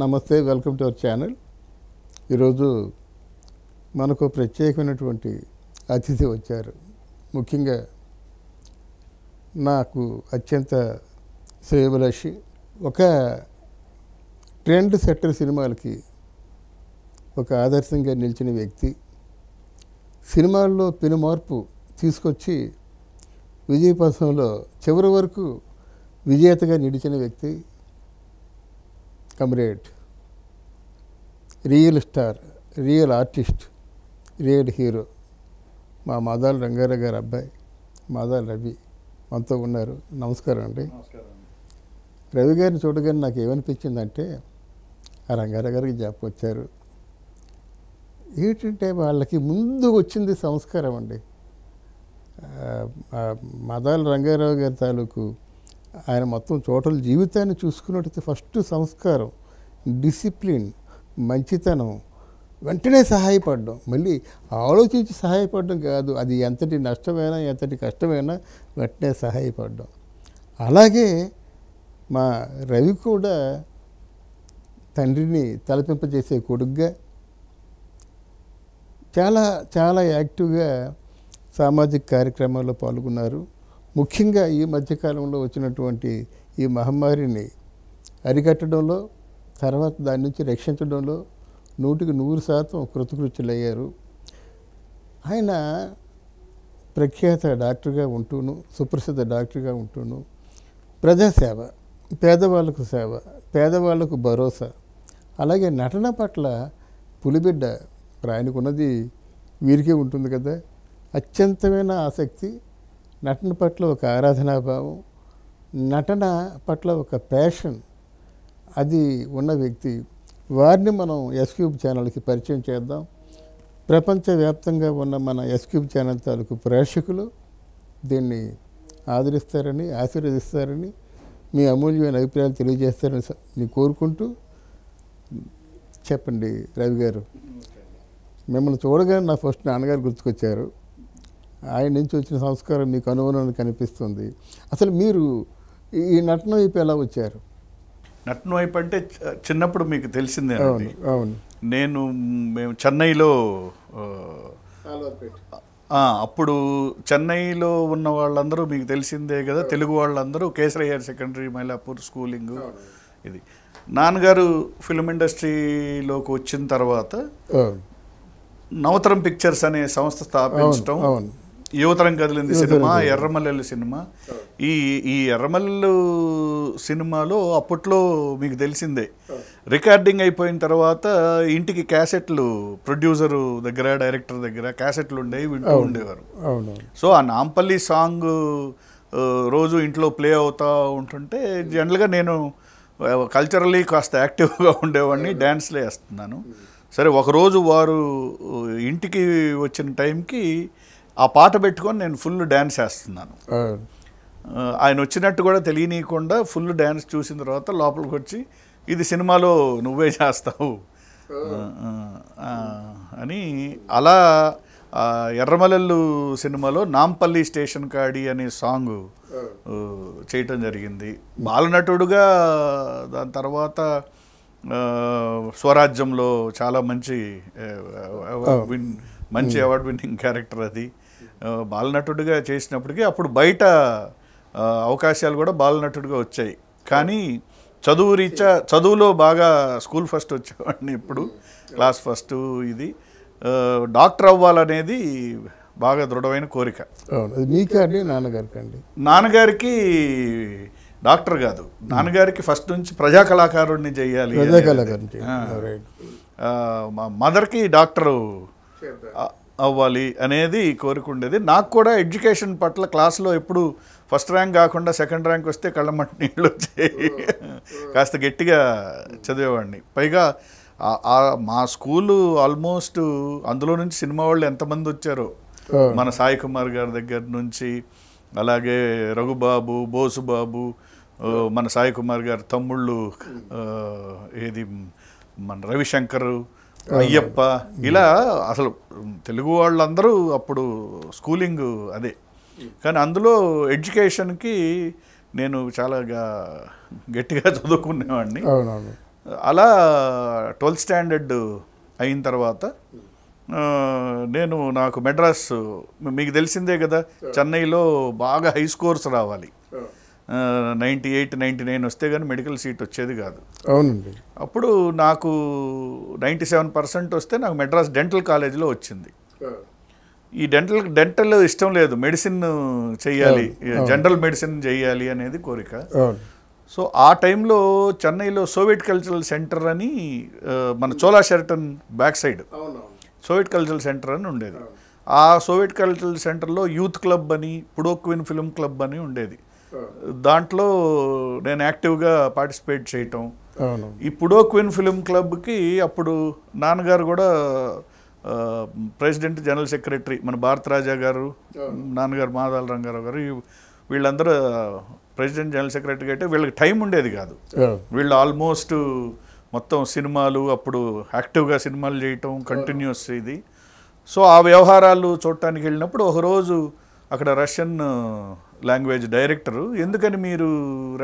నమస్తే welcome to our channel ఈరోజు మనకు ప్రత్యేకమైనటువంటి అతిథి వచ్చారు ముఖ్యంగా నాకు అత్యంత శ్రేయభిలాషి ఒక ట్రెండ్ సెట్టర్ సినిమాలకి ఒక ఆదర్శంగా నిలిచిన వ్యక్తి సినిమాల్లో పెను మార్పు తీసుకొచ్చి విజయపథంలో చివరి వరకు విజేతగా నిలిచిన వ్యక్తి comrade real star real artist real hero మా మాదాల రంగారావు గారు అబ్బాయి మాదాల రవి మనతో ఉన్నారు నమస్కారం అండి రవి గారిని చూడగానే నాకు ఏమనిపించిందంటే ఆ రంగారావు గారికి జాబ్ వచ్చారు ఏంటంటే వాళ్ళకి ముందు వచ్చింది సంస్కారం అండి మాదాల రంగారావు గారి తాలూకు ఆయన మొత్తం టోటల్ జీవితాన్ని చూసుకున్నట్టయితే ఫస్ట్ సంస్కారం డిసిప్లిన్ మంచితనం వెంటనే సహాయపడడం మళ్ళీ ఆలోచించి సహాయపడడం కాదు అది ఎంతటి నష్టమైనా ఎంతటి కష్టమైనా వెంటనే సహాయపడడం అలాగే మా రవి కూడా తండ్రిని తలపింపజేసే కొడుగ్గా చాలా చాలా యాక్టివ్గా సామాజిక కార్యక్రమాల్లో పాల్గొన్నారు ముఖ్యంగా ఈ మధ్యకాలంలో వచ్చినటువంటి ఈ మహమ్మారిని అరికట్టడంలో తర్వాత దాని నుంచి రక్షించడంలో నూటికి నూరు శాతం కృతకృత్యులయ్యారు ఆయన ప్రఖ్యాత డాక్టర్గా ఉంటూను సుప్రసిద్ధ డాక్టర్గా ఉంటూను ప్రజాసేవ పేదవాళ్ళకు సేవ పేదవాళ్ళకు భరోసా అలాగే నటన పట్ల పులిబిడ్డ ఆయనకున్నది వీరికే ఉంటుంది కదా అత్యంతమైన ఆసక్తి నటన పట్ల ఒక ఆరాధనాభావం నటన పట్ల ఒక ప్యాషన్ అది ఉన్న వ్యక్తి వారిని మనం ఎస్క్యూబ్ ఛానల్కి పరిచయం చేద్దాం ప్రపంచవ్యాప్తంగా ఉన్న మన ఎస్క్యూబ్ ఛానల్ తాలూకు ప్రేక్షకులు దీన్ని ఆదరిస్తారని ఆశీర్వదిస్తారని మీ అమూల్యమైన అభిప్రాయాలు తెలియజేస్తారని మీ కోరుకుంటూ చెప్పండి రవి గారు మిమ్మల్ని చూడగానే నా ఫస్ట్ నాన్నగారు గుర్తుకొచ్చారు ఆయన నుంచి వచ్చిన సంస్కారం మీకు అనుగుణంగా కనిపిస్తుంది అసలు మీరు ఈ నటన వైపు ఎలా వచ్చారు నటన వైపు అంటే చిన్నప్పుడు మీకు తెలిసిందే అవును అవును నేను మేము చెన్నైలో అప్పుడు చెన్నైలో ఉన్న వాళ్ళందరూ మీకు తెలిసిందే కదా తెలుగు వాళ్ళందరూ హైయర్ సెకండరీ మైలాపూర్ స్కూలింగ్ ఇది నాన్నగారు ఫిల్మ్ ఇండస్ట్రీలోకి వచ్చిన తర్వాత నవతరం పిక్చర్స్ అనే సంస్థ స్థాపించడం యువతరం కదిలింది సినిమా ఎర్రమల్లెలు సినిమా ఈ ఈ ఎర్రమల్లెలు సినిమాలో అప్పట్లో మీకు తెలిసిందే రికార్డింగ్ అయిపోయిన తర్వాత ఇంటికి క్యాసెట్లు ప్రొడ్యూసరు దగ్గర డైరెక్టర్ దగ్గర క్యాసెట్లు ఉండేవి వింటూ ఉండేవారు సో ఆ నాంపల్లి సాంగ్ రోజు ఇంట్లో ప్లే అవుతూ ఉంటుంటే జనరల్గా నేను కల్చరలీ కాస్త యాక్టివ్గా ఉండేవాడిని డ్యాన్స్లే వేస్తున్నాను సరే ఒకరోజు వారు ఇంటికి వచ్చిన టైంకి ఆ పాట పెట్టుకొని నేను ఫుల్ డ్యాన్స్ వేస్తున్నాను ఆయన వచ్చినట్టు కూడా తెలియనీయకుండా ఫుల్ డ్యాన్స్ చూసిన తర్వాత లోపలికి వచ్చి ఇది సినిమాలో నువ్వే చేస్తావు అని అలా ఎర్రమలెల్లు సినిమాలో నాంపల్లి స్టేషన్ కాడి అనే సాంగ్ చేయటం జరిగింది బాలనటుడుగా దాని తర్వాత స్వరాజ్యంలో చాలా మంచి మంచి అవార్డు విన్నింగ్ క్యారెక్టర్ అది బాలనటుడిగా చేసినప్పటికీ అప్పుడు బయట అవకాశాలు కూడా బాలనటుడిగా వచ్చాయి కానీ చదువు రీత్యా చదువులో బాగా స్కూల్ ఫస్ట్ వచ్చేవాడిని ఇప్పుడు క్లాస్ ఫస్ట్ ఇది డాక్టర్ అవ్వాలనేది బాగా దృఢమైన కోరిక నాన్నగారికి అండి నాన్నగారికి డాక్టర్ కాదు నాన్నగారికి ఫస్ట్ నుంచి ప్రజా కళాకారుడిని చేయాలి మా మదర్కి డాక్టరు అవ్వాలి అనేది కోరుకుండేది నాకు కూడా ఎడ్యుకేషన్ పట్ల క్లాస్లో ఎప్పుడు ఫస్ట్ ర్యాంక్ కాకుండా సెకండ్ ర్యాంక్ వస్తే కళ్ళమట్టి నీళ్ళు వచ్చాయి కాస్త గట్టిగా చదివేవాడిని పైగా మా స్కూలు ఆల్మోస్ట్ అందులో నుంచి సినిమా వాళ్ళు ఎంతమంది వచ్చారో మన సాయి కుమార్ గారి దగ్గర నుంచి అలాగే రఘుబాబు బోసుబాబు మన సాయి కుమార్ గారి తమ్ముళ్ళు ఏది మన రవిశంకరు అయ్యప్ప ఇలా అసలు తెలుగు వాళ్ళందరూ అప్పుడు స్కూలింగ్ అదే కానీ అందులో ఎడ్యుకేషన్కి నేను చాలా గట్టిగా చదువుకునేవాడిని అలా ట్వెల్త్ స్టాండర్డ్ అయిన తర్వాత నేను నాకు మెడ్రాస్ మీకు తెలిసిందే కదా చెన్నైలో బాగా హై స్కోర్స్ రావాలి నైంటీ ఎయిట్ నైంటీ నైన్ వస్తే కానీ మెడికల్ సీట్ వచ్చేది కాదు అవునండి అప్పుడు నాకు నైంటీ సెవెన్ పర్సెంట్ వస్తే నాకు మెడ్రాస్ డెంటల్ కాలేజీలో వచ్చింది ఈ డెంటల్ డెంటల్ ఇష్టం లేదు మెడిసిన్ చేయాలి జనరల్ మెడిసిన్ చేయాలి అనేది కోరిక సో ఆ టైంలో చెన్నైలో సోవియట్ కల్చరల్ సెంటర్ అని మన Chola Sheraton back side Soviet cultural centre అని ఉండేది ఆ సోవియట్ కల్చరల్ సెంటర్లో యూత్ క్లబ్ అని పుడోక్విన్ ఫిల్మ్ క్లబ్ అని ఉండేది దాంట్లో నేను యాక్టివ్గా పార్టిసిపేట్ చేయటం ఇప్పుడో క్విన్ ఫిలిం క్లబ్కి అప్పుడు నాన్నగారు కూడా ప్రెసిడెంట్ జనరల్ సెక్రటరీ మన భారత రాజా గారు నాన్నగారు మాదాల రంగారావు గారు వీళ్ళందరూ ప్రెసిడెంట్ జనరల్ సెక్రటరీ అయితే వీళ్ళకి టైం ఉండేది కాదు వీళ్ళు ఆల్మోస్ట్ మొత్తం సినిమాలు అప్పుడు యాక్టివ్గా సినిమాలు చేయటం కంటిన్యూస్ ఇది సో ఆ వ్యవహారాలు చూడటానికి వెళ్ళినప్పుడు ఒకరోజు అక్కడ రష్యన్ లాంగ్వేజ్ డైరెక్టరు ఎందుకని మీరు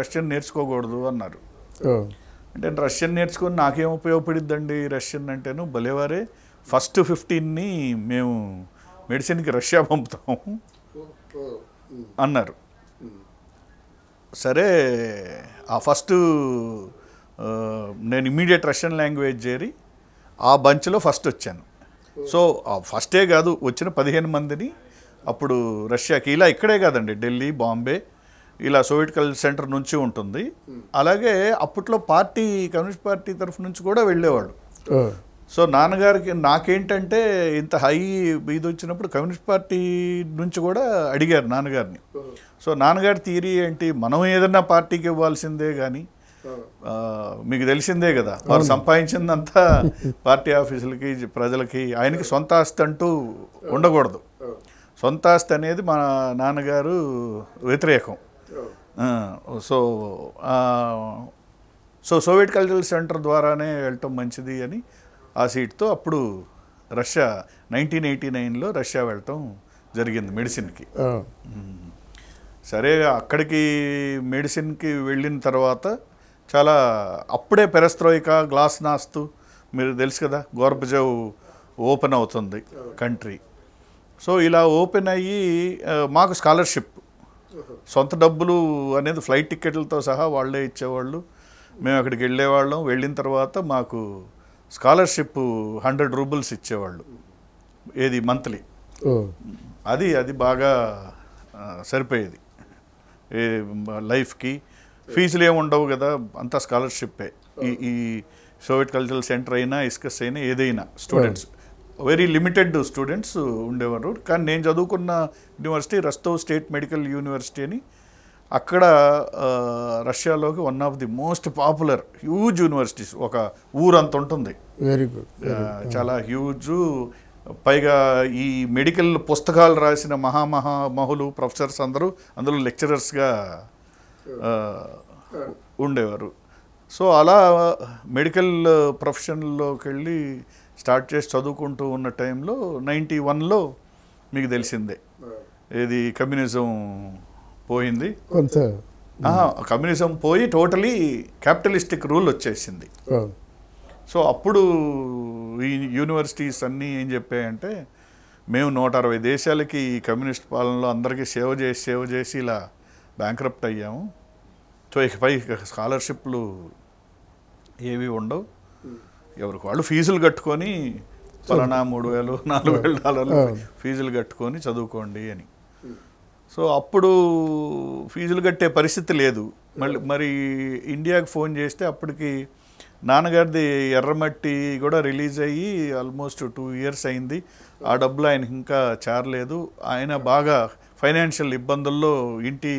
రష్యన్ నేర్చుకోకూడదు అన్నారు అంటే రష్యన్ నేర్చుకొని నాకేం ఉపయోగపడిద్దండి రష్యన్ అంటేను భలేవారే ఫస్ట్ ఫిఫ్టీన్ని మేము మెడిసిన్కి రష్యా పంపుతాము అన్నారు సరే ఆ ఫస్ట్ నేను ఇమీడియట్ రష్యన్ లాంగ్వేజ్ చేరి ఆ బంచ్లో ఫస్ట్ వచ్చాను సో ఫస్టే కాదు వచ్చిన పదిహేను మందిని అప్పుడు రష్యాకి ఇలా ఇక్కడే కాదండి ఢిల్లీ బాంబే ఇలా సోవియట్ కల్చర్ సెంటర్ నుంచి ఉంటుంది అలాగే అప్పట్లో పార్టీ కమ్యూనిస్ట్ పార్టీ తరఫు నుంచి కూడా వెళ్ళేవాడు సో నాన్నగారికి నాకేంటంటే ఇంత హై ఇది వచ్చినప్పుడు కమ్యూనిస్ట్ పార్టీ నుంచి కూడా అడిగారు నాన్నగారిని సో నాన్నగారి థియరీ ఏంటి మనం ఏదన్నా పార్టీకి ఇవ్వాల్సిందే కానీ మీకు తెలిసిందే కదా వారు సంపాదించిందంతా పార్టీ ఆఫీసులకి ప్రజలకి ఆయనకి సొంత ఆస్తి అంటూ ఉండకూడదు సొంత ఆస్తి అనేది మా నాన్నగారు వ్యతిరేకం so so Soviet cultural centre ద్వారానే వెళ్ళటం మంచిది అని ఆ సీట్తో అప్పుడు రష్యా నైన్టీన్ ఎయిటీ నైన్లో రష్యా వెళ్ళటం జరిగింది మెడిసిన్కి సరే అక్కడికి మెడిసిన్కి వెళ్ళిన తర్వాత చాలా అప్పుడే పెరస్త్రోయిక గ్లాస్ నాస్తు మీరు తెలుసు కదా గోర్బజవ్ ఓపెన్ అవుతుంది కంట్రీ సో ఇలా ఓపెన్ అయ్యి మాకు స్కాలర్షిప్ సొంత డబ్బులు అనేది ఫ్లైట్ టిక్కెట్లతో సహా వాళ్ళే ఇచ్చేవాళ్ళు మేము అక్కడికి వెళ్ళేవాళ్ళం వెళ్ళిన తర్వాత మాకు స్కాలర్షిప్ హండ్రెడ్ రూబుల్స్ ఇచ్చేవాళ్ళు ఏది మంత్లీ అది అది బాగా సరిపోయేది ఏ లైఫ్కి ఫీజులు ఏమి ఉండవు కదా అంతా స్కాలర్షిప్పే ఈ సోవియట్ కల్చరల్ సెంటర్ అయినా ఇస్కస్ అయినా ఏదైనా స్టూడెంట్స్ వెరీ లిమిటెడ్ స్టూడెంట్స్ ఉండేవారు కానీ నేను చదువుకున్న university Rostov state medical university అని అక్కడ రష్యాలోకి one of the most popular huge universities ఒక ఊరంత ఉంటుంది వెరీ గుడ్ చాలా హ్యూజ్ పైగా ఈ మెడికల్ పుస్తకాలు రాసిన మహామహామహులు ప్రొఫెసర్స్ అందరూ అందులో లెక్చరర్స్గా ఉండేవారు సో అలా మెడికల్ ప్రొఫెషన్లోకి వెళ్ళి స్టార్ట్ చేసి చదువుకుంటూ ఉన్న టైంలో నైంటీ వన్లో మీకు తెలిసిందే ఏది కమ్యూనిజం పోయింది కొంత కమ్యూనిజం పోయి టోటలీ క్యాపిటలిస్టిక్ రూల్ వచ్చేసింది సో అప్పుడు ఈ యూనివర్సిటీస్ అన్నీ ఏం చెప్పాయంటే మేము నూట అరవై దేశాలకి ఈ కమ్యూనిస్ట్ పాలనలో అందరికీ సేవ చేసి సేవ చేసి ఇలా బ్యాంక్ అయ్యాము సో ఇకపై స్కాలర్షిప్లు ఏవి ఉండవు ఎవరికి వాళ్ళు ఫీజులు కట్టుకొని ఫలానా మూడు వేలు నాలుగు వేల డాలర్లు ఫీజులు కట్టుకొని చదువుకోండి అని సో అప్పుడు ఫీజులు కట్టే పరిస్థితి లేదు మళ్ళీ మరి ఇండియాకి ఫోన్ చేస్తే అప్పటికి నాన్నగారిది ఎర్రమట్టి కూడా రిలీజ్ అయ్యి ఆల్మోస్ట్ టూ ఇయర్స్ అయింది ఆ డబ్బులు ఆయనకి ఇంకా చేరలేదు ఆయన బాగా ఫైనాన్షియల్ ఇబ్బందుల్లో ఇంటి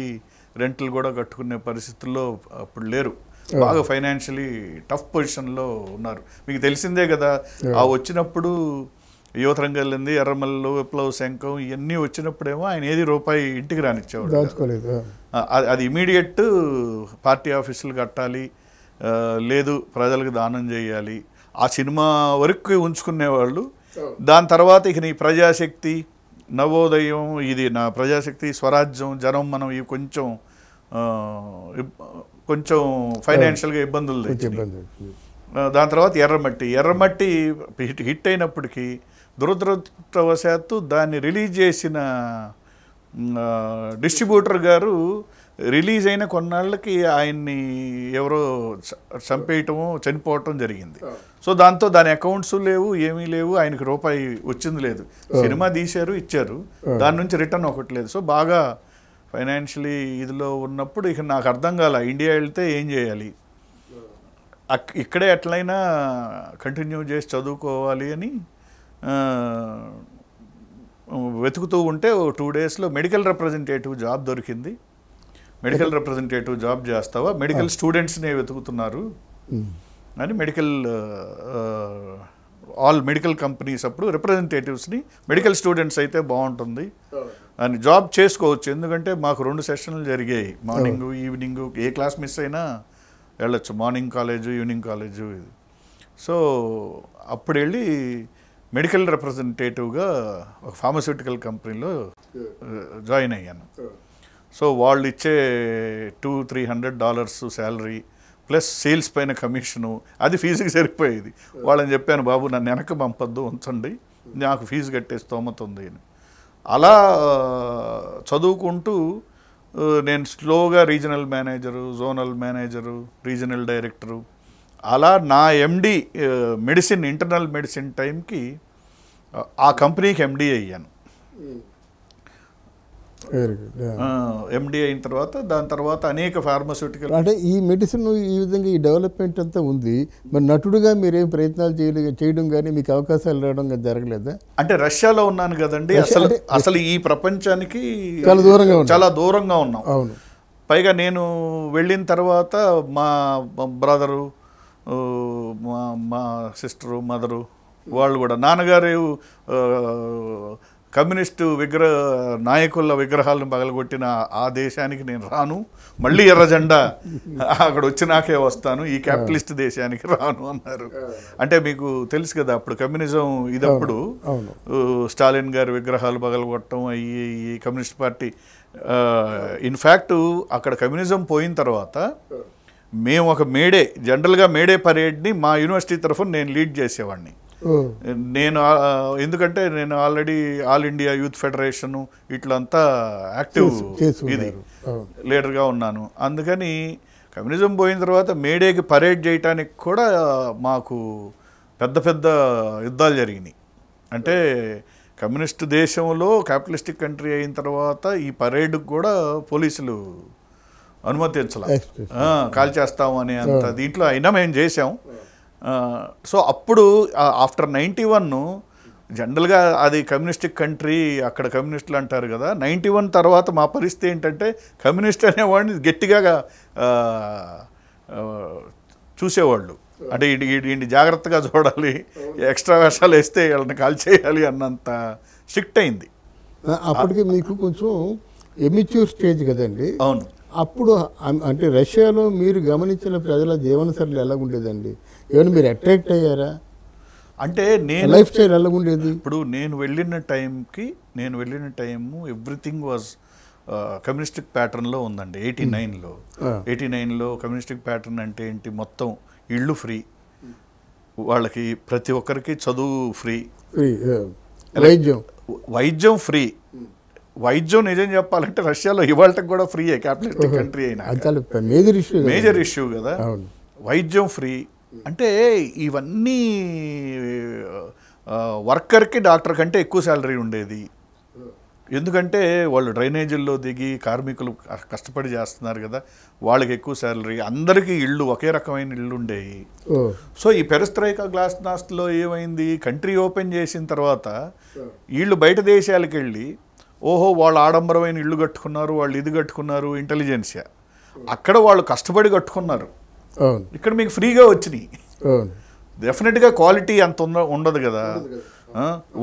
రెంట్లు కూడా కట్టుకునే పరిస్థితుల్లో అప్పుడు లేరు బాగా ఫైనాన్షియలీ టఫ్ పొజిషన్లో ఉన్నారు మీకు తెలిసిందే కదా ఆ వచ్చినప్పుడు యువతరంగల్లింది ఎర్రమల్లు విప్లవ శంఖం ఇవన్నీ వచ్చినప్పుడేమో ఆయన ఏది రూపాయి ఇంటికి రానిచ్చేవాడు దాచుకోలేదు అది ఇమీడియట్ పార్టీ ఆఫీసులు కట్టాలి లేదు ప్రజలకు దానం చేయాలి ఆ సినిమా వరకు ఉంచుకునేవాళ్ళు దాని తర్వాత ఇక నీ ప్రజాశక్తి నవోదయం ఇది నా ప్రజాశక్తి స్వరాజ్యం జనం మనం ఇవి కొంచెం కొంచెం ఫైనాన్షియల్గా ఇబ్బందులు దాని తర్వాత ఎర్రమట్టి ఎర్రమట్టి హిట్ హిట్ అయినప్పటికీ దురదృష్టవశాత్తు దాన్ని రిలీజ్ చేసిన డిస్ట్రిబ్యూటర్ గారు రిలీజ్ అయిన కొన్నాళ్ళకి ఆయన్ని ఎవరో చంపేయటము చనిపోవటం జరిగింది సో దాంతో దాని అకౌంట్స్ లేవు ఏమీ లేవు ఆయనకి రూపాయి వచ్చింది లేదు సినిమా తీశారు ఇచ్చారు దాని నుంచి రిటర్న్ ఒకటి లేదు సో బాగా ఫైనాన్షియలీ ఇదిలో ఉన్నప్పుడు ఇక నాకు అర్థం కాల ఇండియా వెళ్తే ఏం చేయాలి ఇక్కడే ఎట్లయినా కంటిన్యూ చేసి చదువుకోవాలి అని వెతుకుతూ ఉంటే ఓ టూ డేస్లో మెడికల్ రిప్రజెంటేటివ్ జాబ్ దొరికింది మెడికల్ రిప్రజెంటేటివ్ జాబ్ చేస్తావా మెడికల్ స్టూడెంట్స్నే వెతుకుతున్నారు అని మెడికల్ ఆల్ మెడికల్ కంపెనీస్ అప్పుడు రిప్రజెంటేటివ్స్ని మెడికల్ స్టూడెంట్స్ అయితే బాగుంటుంది అని జాబ్ చేసుకోవచ్చు ఎందుకంటే మాకు రెండు సెషన్లు జరిగాయి మార్నింగ్ ఈవినింగ్ ఏ క్లాస్ మిస్ అయినా వెళ్ళొచ్చు మార్నింగ్ కాలేజు ఈవినింగ్ కాలేజు ఇది సో అప్పుడు వెళ్ళి మెడికల్ రిప్రజెంటేటివ్గా ఒక ఫార్మస్యూటికల్ కంపెనీలో జాయిన్ అయ్యాను సో వాళ్ళు ఇచ్చే two three hundred dollars salary plus sales పైన కమిషను అది ఫీజుకి సరిపోయేది వాళ్ళని చెప్పాను బాబు నన్ను వెనక పంపొద్దు ఉంచండి నాకు ఫీజు కట్టే స్తోమత ఉంది అని అలా చదువుకుంటూ నేను స్లోగా regional manager zonal manager regional director అలా నా ఎండి మెడిసిన్ ఇంటర్నల్ మెడిసిన్ టైంకి ఆ కంపెనీకి ఎండి అయ్యాను ఎండి అయిన తర్వాత దాని తర్వాత అనేక ఫార్మస్యూటికల్ అంటే ఈ మెడిసిన్ ఈ విధంగా ఈ డెవలప్మెంట్ అంతా ఉంది మరి నటుడుగా మీరేం ప్రయత్నాలు చేయలే చేయడం కానీ మీకు అవకాశాలు రావడం కానీ జరగలేదా అంటే రష్యాలో ఉన్నాను కదండి అసలు అసలు ఈ ప్రపంచానికి చాలా దూరంగా చాలా దూరంగా ఉన్నాం అవును పైగా నేను వెళ్ళిన తర్వాత మా బ్రదరు మా సిస్టరు మదరు వాళ్ళు కూడా నాన్నగారు కమ్యూనిస్టు విగ్రహ నాయకుల విగ్రహాలను పగలగొట్టిన ఆ దేశానికి నేను రాను మళ్ళీ ఎర్రజెండా అక్కడ వచ్చినాకే వస్తాను ఈ క్యాపిటలిస్ట్ దేశానికి రాను అన్నారు అంటే మీకు తెలుసు కదా అప్పుడు కమ్యూనిజం ఇదప్పుడు స్టాలిన్ గారి విగ్రహాలు పగలగొట్టడం ఈ కమ్యూనిస్ట్ పార్టీ ఇన్ఫ్యాక్ట్ అక్కడ కమ్యూనిజం పోయిన తర్వాత మేము ఒక మేడే జనరల్గా మేడే పరేడ్ని మా యూనివర్సిటీ తరఫున నేను లీడ్ చేసేవాడిని నేను ఎందుకంటే నేను already all India youth federation ఇట్లంతా యాక్టివ్ ఇది లీడర్గా ఉన్నాను అందుకని కమ్యూనిజం పోయిన తర్వాత మేడేకి పరేడ్ చేయటానికి కూడా మాకు పెద్ద పెద్ద యుద్ధాలు జరిగినాయి అంటే కమ్యూనిస్ట్ దేశంలో క్యాపిటలిస్టిక్ కంట్రీ అయిన తర్వాత ఈ పరేడ్కి కూడా పోలీసులు అనుమతించాలి కాల్ చేస్తాము అనే అంత దీంట్లో అయినా మేము చేసాము సో అప్పుడు ఆఫ్టర్ నైంటీ వన్ జనరల్గా అది కమ్యూనిస్టిక్ కంట్రీ అక్కడ కమ్యూనిస్టులు అంటారు కదా నైంటీ వన్ తర్వాత మా పరిస్థితి ఏంటంటే కమ్యూనిస్ట్ అనేవాడిని గట్టిగా చూసేవాళ్ళు అంటే ఇంటి జాగ్రత్తగా చూడాలి ఎక్స్ట్రా వేషాలు వేస్తే వాళ్ళని కాల్ చేయాలి అన్నంత స్ట్రిక్ట్ అయింది అప్పటికి మీకు కొంచెం ఎమిచ్యూర్ స్టేజ్ కదండి అవును అప్పుడు అంటే రష్యాలో మీరు గమనించిన ప్రజల జీవనశైలి ఎలా ఉండేదండి ఏమైనా మీరు అట్రాక్ట్ అయ్యారా అంటే నేను లైఫ్ స్టైల్ ఎలా ఉండేది ఇప్పుడు నేను వెళ్ళిన టైంకి నేను వెళ్ళిన టైము ఎవ్రీథింగ్ వాజ్ కమ్యూనిస్టిక్ ప్యాటర్న్లో ఉందండి ఎయిటీ నైన్లో ఎయిటీ నైన్లో కమ్యూనిస్టిక్ ప్యాటర్న్ అంటే ఏంటి మొత్తం ఇళ్ళు ఫ్రీ వాళ్ళకి ప్రతి ఒక్కరికి చదువు ఫ్రీ వైద్యం వైద్యం ఫ్రీ వైద్యం నిజం చెప్పాలంటే రష్యాలో ఇవాళకి కూడా ఫ్రీ క్యాపిటలిస్టిక్ కంట్రీ అయినా మేజర్ ఇష్యూ మేజర్ ఇష్యూ కదా వైద్యం ఫ్రీ అంటే ఇవన్నీ వర్కర్కి డాక్టర్ కంటే ఎక్కువ శాలరీ ఉండేది ఎందుకంటే వాళ్ళు డ్రైనేజీల్లో దిగి కార్మికులు కష్టపడి చేస్తున్నారు కదా వాళ్ళకి ఎక్కువ శాలరీ అందరికీ ఇళ్ళు ఒకే రకమైన ఇళ్ళు ఉండేవి సో ఈ పెరస్త్రైక గ్లాస్ నాస్ట్లో ఏమైంది కంట్రీ ఓపెన్ చేసిన తర్వాత వీళ్ళు బయట దేశాలకు వెళ్ళి ఓహో వాళ్ళు ఆడంబరమైన ఇళ్ళు కట్టుకున్నారు వాళ్ళు ఇది కట్టుకున్నారు ఇంటెలిజెన్సియా అక్కడ వాళ్ళు కష్టపడి కట్టుకున్నారు ఇక్కడ మీకు ఫ్రీగా వచ్చినాయి డెఫినెట్గా క్వాలిటీ అంత ఉండదు కదా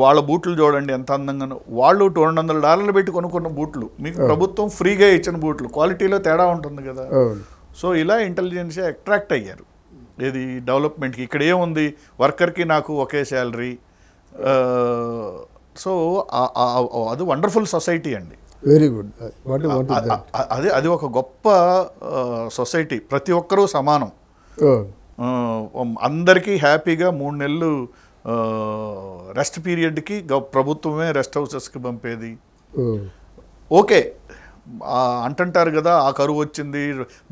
వాళ్ళ బూట్లు చూడండి ఎంత అందంగా వాళ్ళు టూ రెండు వందల డాలర్లు పెట్టి కొనుక్కున్న బూట్లు మీకు ప్రభుత్వం ఫ్రీగా ఇచ్చిన బూట్లు క్వాలిటీలో తేడా ఉంటుంది కదా సో ఇలా ఇంటెలిజెన్స్ అట్రాక్ట్ అయ్యారు ఇది డెవలప్మెంట్కి ఇక్కడ ఏముంది వర్కర్కి నాకు ఒకే శాలరీ సో అది వండర్ఫుల్ సొసైటీ అండి వెరీ గుడ్ uh, అది అది ఒక గొప్ప సొసైటీ ప్రతి ఒక్కరూ సమానం oh. అందరికీ హ్యాపీగా మూడు నెలలు రెస్ట్ పీరియడ్కి ప్రభుత్వమే రెస్ట్ హౌసెస్కి పంపేది oh. ఓకే అంటుంటారు కదా ఆ కరువు వచ్చింది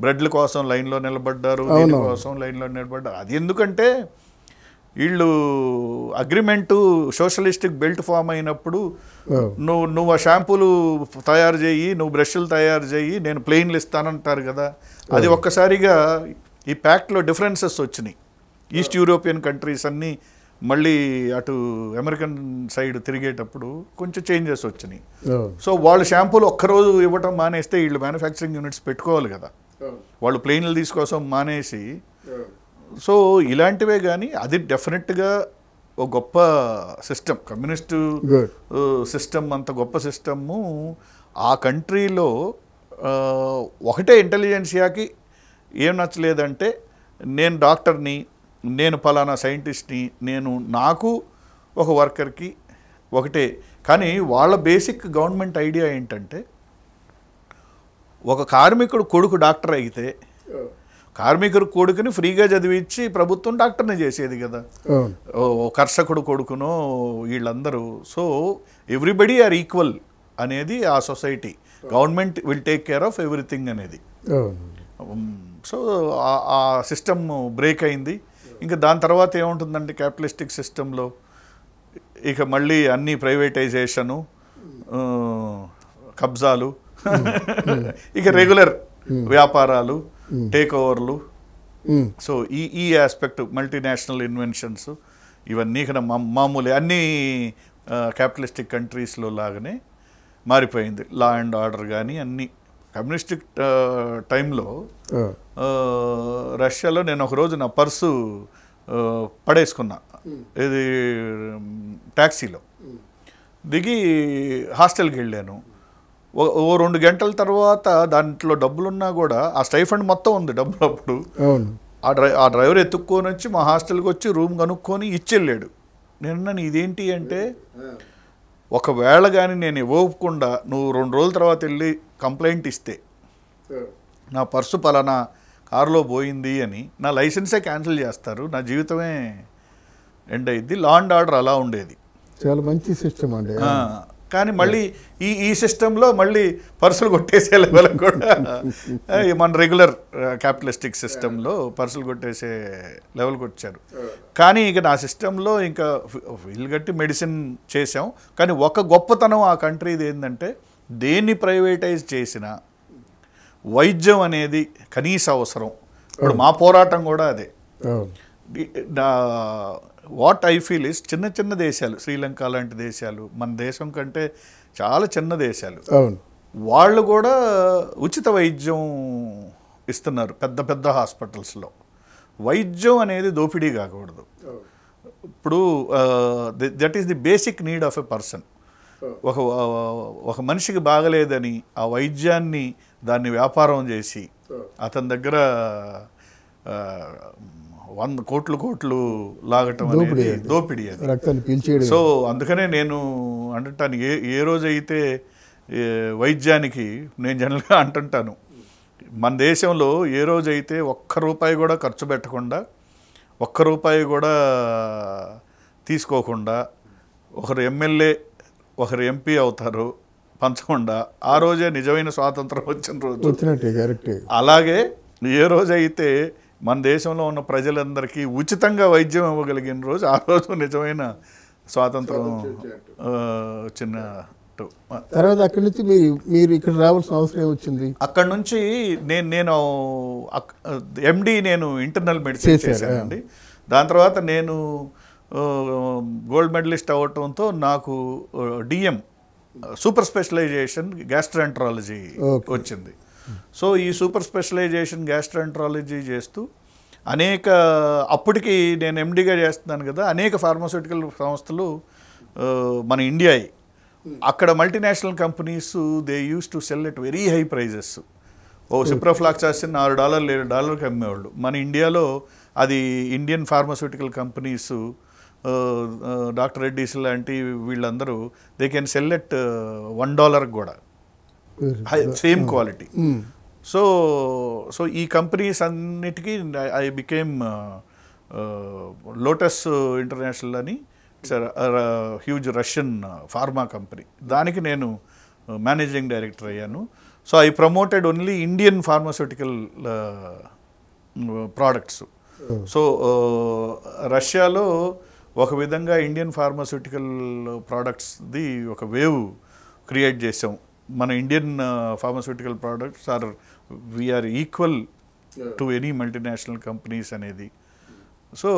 బ్రెడ్ల కోసం లైన్లో నిలబడ్డారు కోసం లైన్లో నిలబడ్డారు అది ఎందుకంటే వీళ్ళు అగ్రిమెంటు సోషలిస్టిక్ బెల్ట్ ఫామ్ అయినప్పుడు నువ్వు నువ్వు ఆ షాంపూలు తయారు చేయి నువ్వు బ్రష్లు తయారు చేయి నేను ప్లెయిన్లు ఇస్తానంటారు కదా అది ఒక్కసారిగా ఈ ప్యాక్ట్లో డిఫరెన్సెస్ వచ్చినాయి ఈస్ట్ యూరోపియన్ కంట్రీస్ అన్నీ మళ్ళీ అటు అమెరికన్ సైడ్ తిరిగేటప్పుడు కొంచెం చేంజెస్ వచ్చినాయి సో వాళ్ళు షాంపూలు ఒక్కరోజు ఇవ్వటం మానేస్తే వీళ్ళు మ్యానుఫ్యాక్చరింగ్ యూనిట్స్ పెట్టుకోవాలి కదా వాళ్ళు ప్లెయిన్లు తీసుకోసం మానేసి సో ఇలాంటివే కానీ అది డెఫినెట్గా ఒక గొప్ప సిస్టమ్ కమ్యూనిస్టు సిస్టమ్ అంత గొప్ప సిస్టము ఆ కంట్రీలో ఒకటే ఇంటెలిజెన్సియాకి ఏం నచ్చలేదంటే నేను డాక్టర్ని నేను ఫలానా సైంటిస్ట్ని నేను నాకు ఒక వర్కర్కి ఒకటే కానీ వాళ్ళ బేసిక్ గవర్నమెంట్ ఐడియా ఏంటంటే ఒక కార్మికుడు కొడుకు డాక్టర్ అయితే కార్మికుడు కొడుకుని ఫ్రీగా చదివించి ప్రభుత్వం డాక్టర్ని చేసేది కదా కర్షకుడు కొడుకును వీళ్ళందరూ సో ఎవ్రీబడి ఆర్ ఈక్వల్ అనేది ఆ society government will take care of everything అనేది సో ఆ సిస్టమ్ బ్రేక్ అయింది ఇంకా దాని తర్వాత ఏముంటుందంటే క్యాపిటలిస్టిక్ సిస్టంలో ఇక మళ్ళీ అన్ని ప్రైవేటైజేషను కబ్జాలు ఇక రెగ్యులర్ వ్యాపారాలు టేక్ ఓవర్లు సో ఈ ఈ ఆస్పెక్ట్ మల్టీనేషనల్ ఇన్వెన్షన్స్ ఇవన్నీ ఇక్కడ మామూలు అన్ని క్యాపిటలిస్టిక్ కంట్రీస్లో లాగానే మారిపోయింది లా అండ్ ఆర్డర్ కానీ అన్నీ కమ్యూనిస్టిక్ టైంలో రష్యాలో నేను ఒకరోజు నా పర్సు పడేసుకున్నా ఇది ట్యాక్సీలో దిగి హాస్టల్కి వెళ్ళాను ఓ రెండు గంటల తర్వాత దాంట్లో డబ్బులున్నా కూడా ఆ స్టైఫండ్ మొత్తం ఉంది డబ్బులు అప్పుడు ఆ డ్రై ఆ డ్రైవర్ ఎత్తుక్కొని వచ్చి మా హాస్టల్కి వచ్చి రూమ్ కనుక్కొని ఇచ్చెళ్ళాడు నిన్న ఇదేంటి అంటే ఒకవేళ కానీ నేను ఇవ్వకుండా నువ్వు రెండు రోజుల తర్వాత వెళ్ళి కంప్లైంట్ ఇస్తే నా పర్సు పలానా కారులో పోయింది అని నా లైసెన్సే క్యాన్సిల్ చేస్తారు నా జీవితమే ఎండ్ అయింది లాండ్ ఆర్డర్ అలా ఉండేది చాలా మంచి సిస్టమ్ అండి కానీ మళ్ళీ ఈ ఈ సిస్టంలో మళ్ళీ పర్సులు కొట్టేసే లెవెల్ కూడా మన రెగ్యులర్ క్యాపిటలిస్టిక్ సిస్టంలో పర్సులు కొట్టేసే లెవెల్కి వచ్చారు కానీ ఇక నా సిస్టంలో ఇంకా వీలు గట్టి మెడిసిన్ చేసాం కానీ ఒక గొప్పతనం ఆ కంట్రీది ఏంటంటే దేన్ని ప్రైవేటైజ్ చేసినా వైద్యం అనేది కనీస అవసరం ఇప్పుడు మా పోరాటం కూడా అదే వాట్ ఐ ఫీల్ ఇస్ చిన్న చిన్న దేశాలు శ్రీలంక లాంటి దేశాలు మన దేశం కంటే చాలా చిన్న దేశాలు వాళ్ళు కూడా ఉచిత వైద్యం ఇస్తున్నారు పెద్ద పెద్ద హాస్పిటల్స్లో వైద్యం అనేది దోపిడీ కాకూడదు ఇప్పుడు that is the basic need of a person ఒక ఒక మనిషికి బాగలేదని ఆ వైద్యాన్ని దాన్ని వ్యాపారం చేసి అతని దగ్గర వంద కోట్లు కోట్లు లాగటం అనేది దోపిడీ అది రక్తాన్ని పీల్చేయడం సో అందుకనే నేను అంటుంటాను ఏ ఏ రోజైతే వైద్యానికి నేను జనరల్గా అంటుంటాను మన దేశంలో ఏ రోజైతే ఒక్క రూపాయి కూడా ఖర్చు పెట్టకుండా ఒక్క రూపాయి కూడా తీసుకోకుండా ఒకరు ఎమ్మెల్యే ఒకరు ఎంపీ అవుతారు పంచకుండా ఆ రోజే నిజమైన స్వాతంత్రం వచ్చిన రోజు అలాగే ఏ రోజైతే మన దేశంలో ఉన్న ప్రజలందరికీ ఉచితంగా వైద్యం ఇవ్వగలిగిన రోజు ఆ రోజు నిజమైన స్వాతంత్రం చిన్న తర్వాత అక్కడి నుంచి మీరు మీరు ఇక్కడ రావాల్సిన అవసరం ఏమొచ్చింది అక్కడ నుంచి నేను నేను ఎండి నేను ఇంటర్నల్ మెడిసిన్ చేశానండి దాని తర్వాత నేను గోల్డ్ మెడలిస్ట్ అవ్వటంతో నాకు డిఎం సూపర్ స్పెషలైజేషన్ గ్యాస్ట్రాంట్రాలజీ వచ్చింది సో ఈ సూపర్ స్పెషలైజేషన్ గ్యాస్ట్రాంట్రాలజీ చేస్తూ అనేక అప్పటికి నేను ఎండిగా చేస్తున్నాను కదా అనేక ఫార్మాస్యూటికల్ సంస్థలు మన ఇండియా అక్కడ multinational companies they use to sell at very high prices ఓ సిప్రోఫ్లాక్సాసిన్ ఆరు డాలర్లు ఏడు డాలర్కి అమ్మేవాళ్ళు మన ఇండియాలో అది Indian pharmaceutical companies doctor Reddy's లాంటి వీళ్ళందరూ they can sell at one dollar కూడా సేమ్ క్వాలిటీ సో సో ఈ కంపెనీస్ అన్నిటికీ ఐ బికేమ్ లోటస్ ఇంటర్నేషనల్ అని హ్యూజ్ రష్యన్ ఫార్మా కంపెనీ దానికి నేను మేనేజింగ్ డైరెక్టర్ అయ్యాను so I promoted only Indian pharmaceutical products so రష్యాలో ఒక విధంగా ఇండియన్ ఫార్మాస్యూటికల్ ప్రోడక్ట్స్ది ఒక వేవ్ క్రియేట్ చేసాం మన Indian pharmaceutical products are we are equal to any multinational companies అనేది so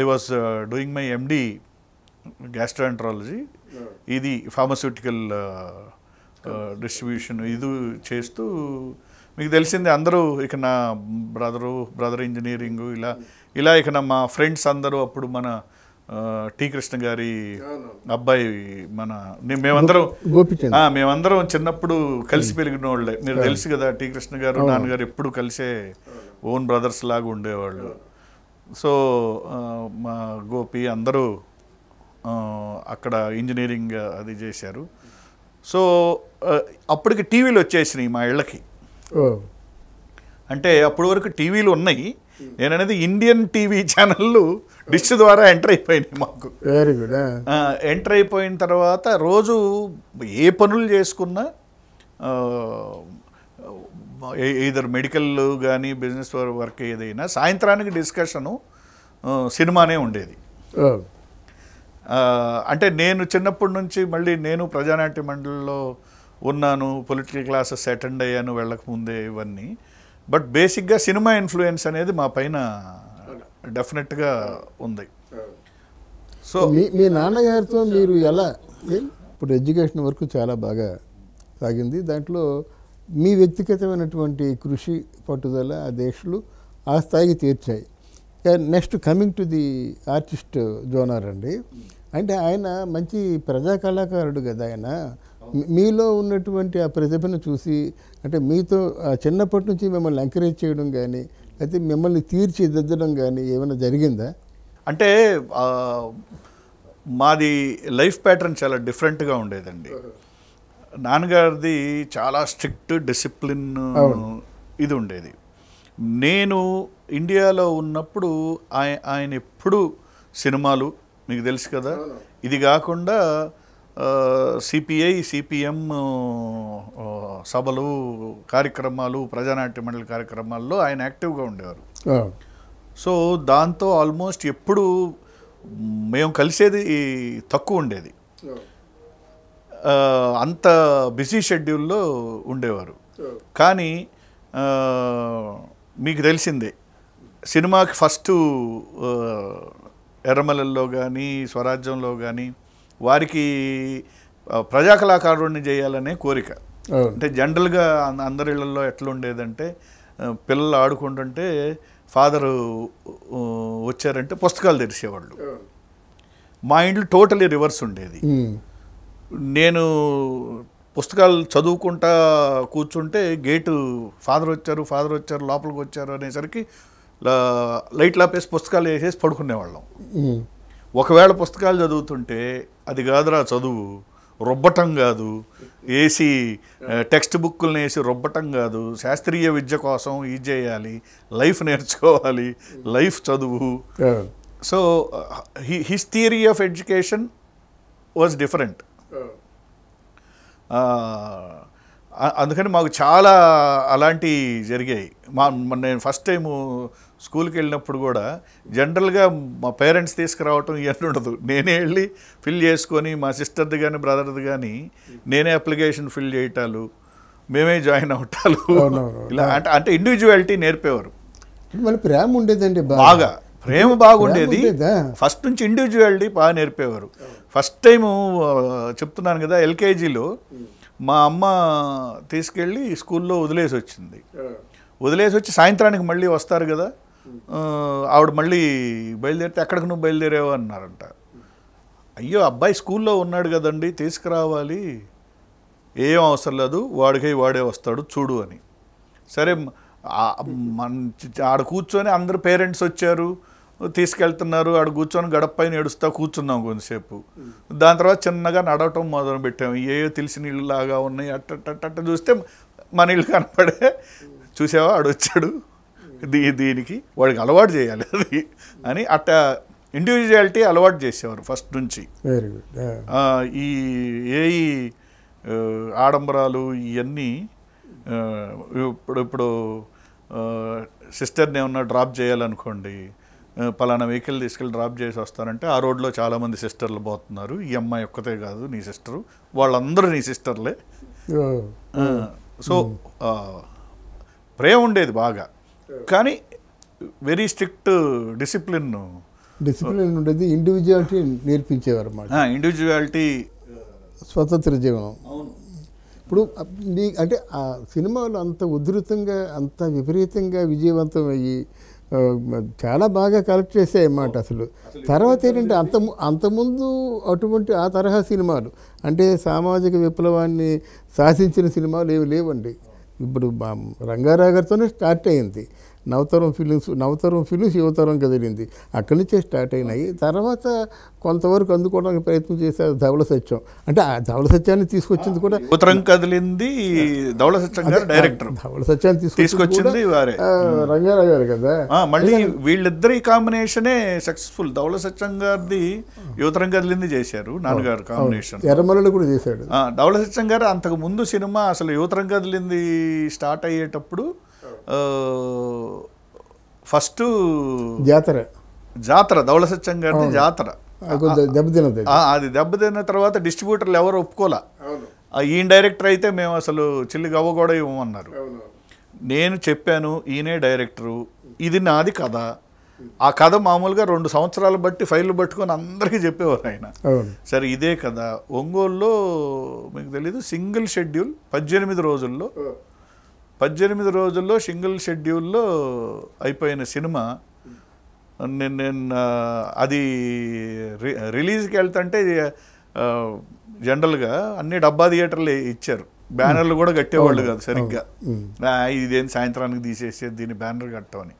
I was doing my MD gastroenterology ఇది pharmaceutical distribution ఇది చేస్తూ మీకు తెలిసింది అందరూ ఇక నా బ్రదరు బ్రదర్ ఇంజనీరింగ్ ఇలా ఇలా ఇక మా ఫ్రెండ్స్ అందరూ అప్పుడు మన టీ కృష్ణ గారి అబ్బాయి మన మేమందరం మేమందరం చిన్నప్పుడు కలిసి పెరిగిన వాళ్ళే మీరు తెలుసు కదా టీ కృష్ణ గారు నాన్నగారు ఎప్పుడు కలిసే ఓన్ బ్రదర్స్ లాగా ఉండేవాళ్ళు సో మా గోపి అందరూ అక్కడ ఇంజనీరింగ్ అది చేశారు సో అప్పటికి టీవీలు వచ్చేసినాయి మా ఇళ్ళకి అంటే అప్పటి వరకు టీవీలు ఉన్నాయి నేననేది ఇండియన్ టీవీ ఛానళ్ళు డిష్ ద్వారా ఎంటర్ అయిపోయినాయి మాకు వెరీ గుడ్ ఎంటర్ అయిపోయిన తర్వాత రోజు ఏ పనులు చేసుకున్నా ఇద్దరు మెడికల్ కానీ బిజినెస్ వర్క్ ఏదైనా సాయంత్రానికి డిస్కషను సినిమానే ఉండేది అంటే నేను చిన్నప్పటి నుంచి మళ్ళీ నేను ప్రజానాట్య మండలిలో ఉన్నాను పొలిటికల్ క్లాసెస్ అటెండ్ అయ్యాను వెళ్ళకముందే ఇవన్నీ బట్ బేసిక్గా సినిమా ఇన్ఫ్లుయెన్స్ అనేది మా పైన డెఫినెట్గా ఉంది సో మీ మీ నాన్నగారితో మీరు ఎలా ఇప్పుడు ఎడ్యుకేషన్ వరకు చాలా బాగా సాగింది దాంట్లో మీ వ్యక్తిగతమైనటువంటి కృషి పట్టుదల ఆ దేశాలు ఆ స్థాయికి తీర్చాయి next coming to the artist genre అండి అంటే ఆయన మంచి ప్రజా కళాకారుడు కదా ఆయన మీలో ఉన్నటువంటి ఆ ప్రతిభను చూసి అంటే మీతో చిన్నప్పటి నుంచి మిమ్మల్ని ఎంకరేజ్ చేయడం కానీ అయితే మిమ్మల్ని తీర్చిదిద్దడం కానీ ఏమైనా జరిగిందా అంటే మాది లైఫ్ ప్యాటర్న్ చాలా డిఫరెంట్గా ఉండేదండి నాన్నగారిది చాలా స్ట్రిక్ట్ డిసిప్లిన్ ఇది ఉండేది నేను ఇండియాలో ఉన్నప్పుడు ఆయన ఆయన ఎప్పుడు సినిమాలు మీకు తెలుసు కదా ఇది కాకుండా సిపిఐ సిపిఎం సభలు కార్యక్రమాలు ప్రజానాట్య మండలి కార్యక్రమాల్లో ఆయన యాక్టివ్గా ఉండేవారు సో దాంతో ఆల్మోస్ట్ ఎప్పుడు మేము కలిసేది తక్కువ ఉండేది అంత బిజీ షెడ్యూల్లో ఉండేవారు కానీ మీకు తెలిసిందే సినిమాకి ఫస్ట్ ఎర్రమలల్లో కానీ స్వరాజ్యంలో కానీ వారికి ప్రజా కళాకారుణ్ణి చేయాలనే కోరిక అంటే జనరల్గా ఎట్లా ఎట్లుండేదంటే పిల్లలు ఆడుకుంటుంటే ఫాదరు వచ్చారంటే పుస్తకాలు తెరిచేవాళ్ళు మా ఇంట్లో టోటలీ రివర్స్ ఉండేది నేను పుస్తకాలు చదువుకుంటా కూర్చుంటే గేటు ఫాదర్ వచ్చారు ఫాదర్ వచ్చారు లోపలికి వచ్చారు అనేసరికి లైట్లు ఆపేసి పుస్తకాలు వేసేసి పడుకునేవాళ్ళం ఒకవేళ పుస్తకాలు చదువుతుంటే అది కాదురా చదువు రుబ్బటం కాదు ఏసి టెక్స్ట్ బుక్కులను వేసి రుబ్బటం కాదు శాస్త్రీయ విద్య కోసం ఇది చేయాలి లైఫ్ నేర్చుకోవాలి లైఫ్ చదువు so his theory of education was different అందుకని మాకు చాలా అలాంటివి జరిగాయి మా నేను ఫస్ట్ టైము స్కూల్కి వెళ్ళినప్పుడు కూడా జనరల్గా మా పేరెంట్స్ తీసుకురావటం ఇవన్నీ ఉండదు నేనే వెళ్ళి ఫిల్ చేసుకొని మా సిస్టర్ది కానీ బ్రదర్ది కానీ నేనే అప్లికేషన్ ఫిల్ చేయటాలు మేమే జాయిన్ అవటాలు ఇలా అంటే అంటే ఇండివిజువాలిటీ నేర్పేవారు ప్రేమ ఉండేదండి బాగా ప్రేమ బాగుండేది ఫస్ట్ నుంచి ఇండివిజువాలిటీ బాగా నేర్పేవారు ఫస్ట్ టైం చెప్తున్నాను కదా ఎల్కేజీలో మా అమ్మ తీసుకెళ్ళి స్కూల్లో వదిలేసి వచ్చింది వదిలేసి వచ్చి సాయంత్రానికి మళ్ళీ వస్తారు కదా ఆవిడ మళ్ళీ బయలుదేరితే ఎక్కడికి నువ్వు బయలుదేరావు అన్నారంట అయ్యో అబ్బాయి స్కూల్లో ఉన్నాడు కదండి తీసుకురావాలి ఏం అవసరం లేదు వాడికై వాడే వస్తాడు చూడు అని సరే ఆడ కూర్చొని అందరు పేరెంట్స్ వచ్చారు తీసుకెళ్తున్నారు ఆడ కూర్చొని గడపైన ఏడుస్తా కూర్చున్నాం కొంతసేపు దాని తర్వాత చిన్నగా నడవటం మొదలు పెట్టాం ఏయో తెలిసిన నీళ్ళు లాగా ఉన్నాయి అట్ట చూస్తే మన ఇల్లు కనపడే చూసావా ఆడొచ్చాడు దీ దీనికి వాడికి అలవాటు చేయాలి అది అని అట్ట ఇండివిజువాలిటీ అలవాటు చేసేవారు ఫస్ట్ నుంచి వెరీ గుడ్ ఈ ఏ ఆడంబరాలు ఇవన్నీ ఇప్పుడు ఇప్పుడు సిస్టర్ని ఏమన్నా డ్రాప్ చేయాలనుకోండి పలానా వెహికల్ తీసుకెళ్ళి డ్రాప్ చేసి వస్తారంటే ఆ రోడ్లో చాలామంది సిస్టర్లు పోతున్నారు ఈ అమ్మాయి ఒక్కతే కాదు నీ సిస్టరు వాళ్ళందరూ నీ సిస్టర్లే oh. So hmm. ప్రేమ ఉండేది బాగా కానీ వెరీ స్ట్రిక్ట్ డిసిప్లిన్ డిసిప్లిన్ ఉండేది ఇండివిజువాలిటీ నేర్పించేవారు అన్నమాట ఇండివిజువాలిటీ స్వతంత్ర జీవనం ఇప్పుడు మీ అంటే ఆ సినిమాలు అంత ఉధృతంగా అంత విపరీతంగా విజయవంతం అయ్యి చాలా బాగా కలెక్ట్ చేసాయి అన్నమాట అసలు తర్వాత ఏంటంటే అంత అంతకుముందు అటువంటి ఆ తరహా సినిమాలు అంటే సామాజిక విప్లవాన్ని శాసించిన సినిమాలు ఏమి లేవండి ఇప్పుడు రంగారావు గారితోనే స్టార్ట్ అయింది నవతరం ఫిలిమ్స్ నవతరం ఫిలిమ్స్ యువతరం కదిలింది అక్కడి నుంచే స్టార్ట్ అయినాయి తర్వాత కొంతవరకు అందుకోవడానికి ప్రయత్నం చేశారు ధవళ సత్యం అంటే ఆ ధవళ సత్యాన్ని తీసుకొచ్చింది కూడా యువతరం కదిలింది ధవళ సత్యం గారు డైరెక్టర్ ధవళ సత్యాన్ని తీసుకొచ్చింది వారే రంగారావు గారు కదా మళ్ళీ వీళ్ళిద్దరి కాంబినేషనే సక్సెస్ఫుల్ ధవళ సత్యం గారిది యువతరం కదిలింది చేశారు నాన్నగారు కాంబినేషన్ ఎర్రమల్లలు కూడా చేశాడు ధవళ సత్యం గారు అంతకు ముందు సినిమా అసలు యువతరం కదిలింది స్టార్ట్ అయ్యేటప్పుడు ఫస్ట్ జాతర జాతర సత్యం గారి జాతర దెబ్బతిన అది దెబ్బతిన్న తర్వాత డిస్ట్రిబ్యూటర్లు ఎవరు ఒప్పుకోలే ఈయన డైరెక్టర్ అయితే మేము అసలు చిల్లి గవ్వ కూడా ఇవ్వమన్నారు నేను చెప్పాను ఈయనే డైరెక్టరు ఇది నాది కథ ఆ కథ మామూలుగా రెండు సంవత్సరాలు బట్టి ఫైల్ పట్టుకొని అందరికీ చెప్పేవారు ఆయన సరే ఇదే కథ ఒంగోలులో మీకు తెలీదు సింగిల్ షెడ్యూల్ పద్దెనిమిది రోజుల్లో పద్దెనిమిది రోజుల్లో సింగిల్ షెడ్యూల్లో అయిపోయిన సినిమా నేను నేను అది రిలీజ్కి వెళ్తుంటే జనరల్గా అన్ని డబ్బా థియేటర్లు ఇచ్చారు బ్యానర్లు కూడా కట్టేవాళ్ళు కాదు సరిగ్గా ఇదేం సాయంత్రానికి తీసేసి దీన్ని బ్యానర్ కట్టమని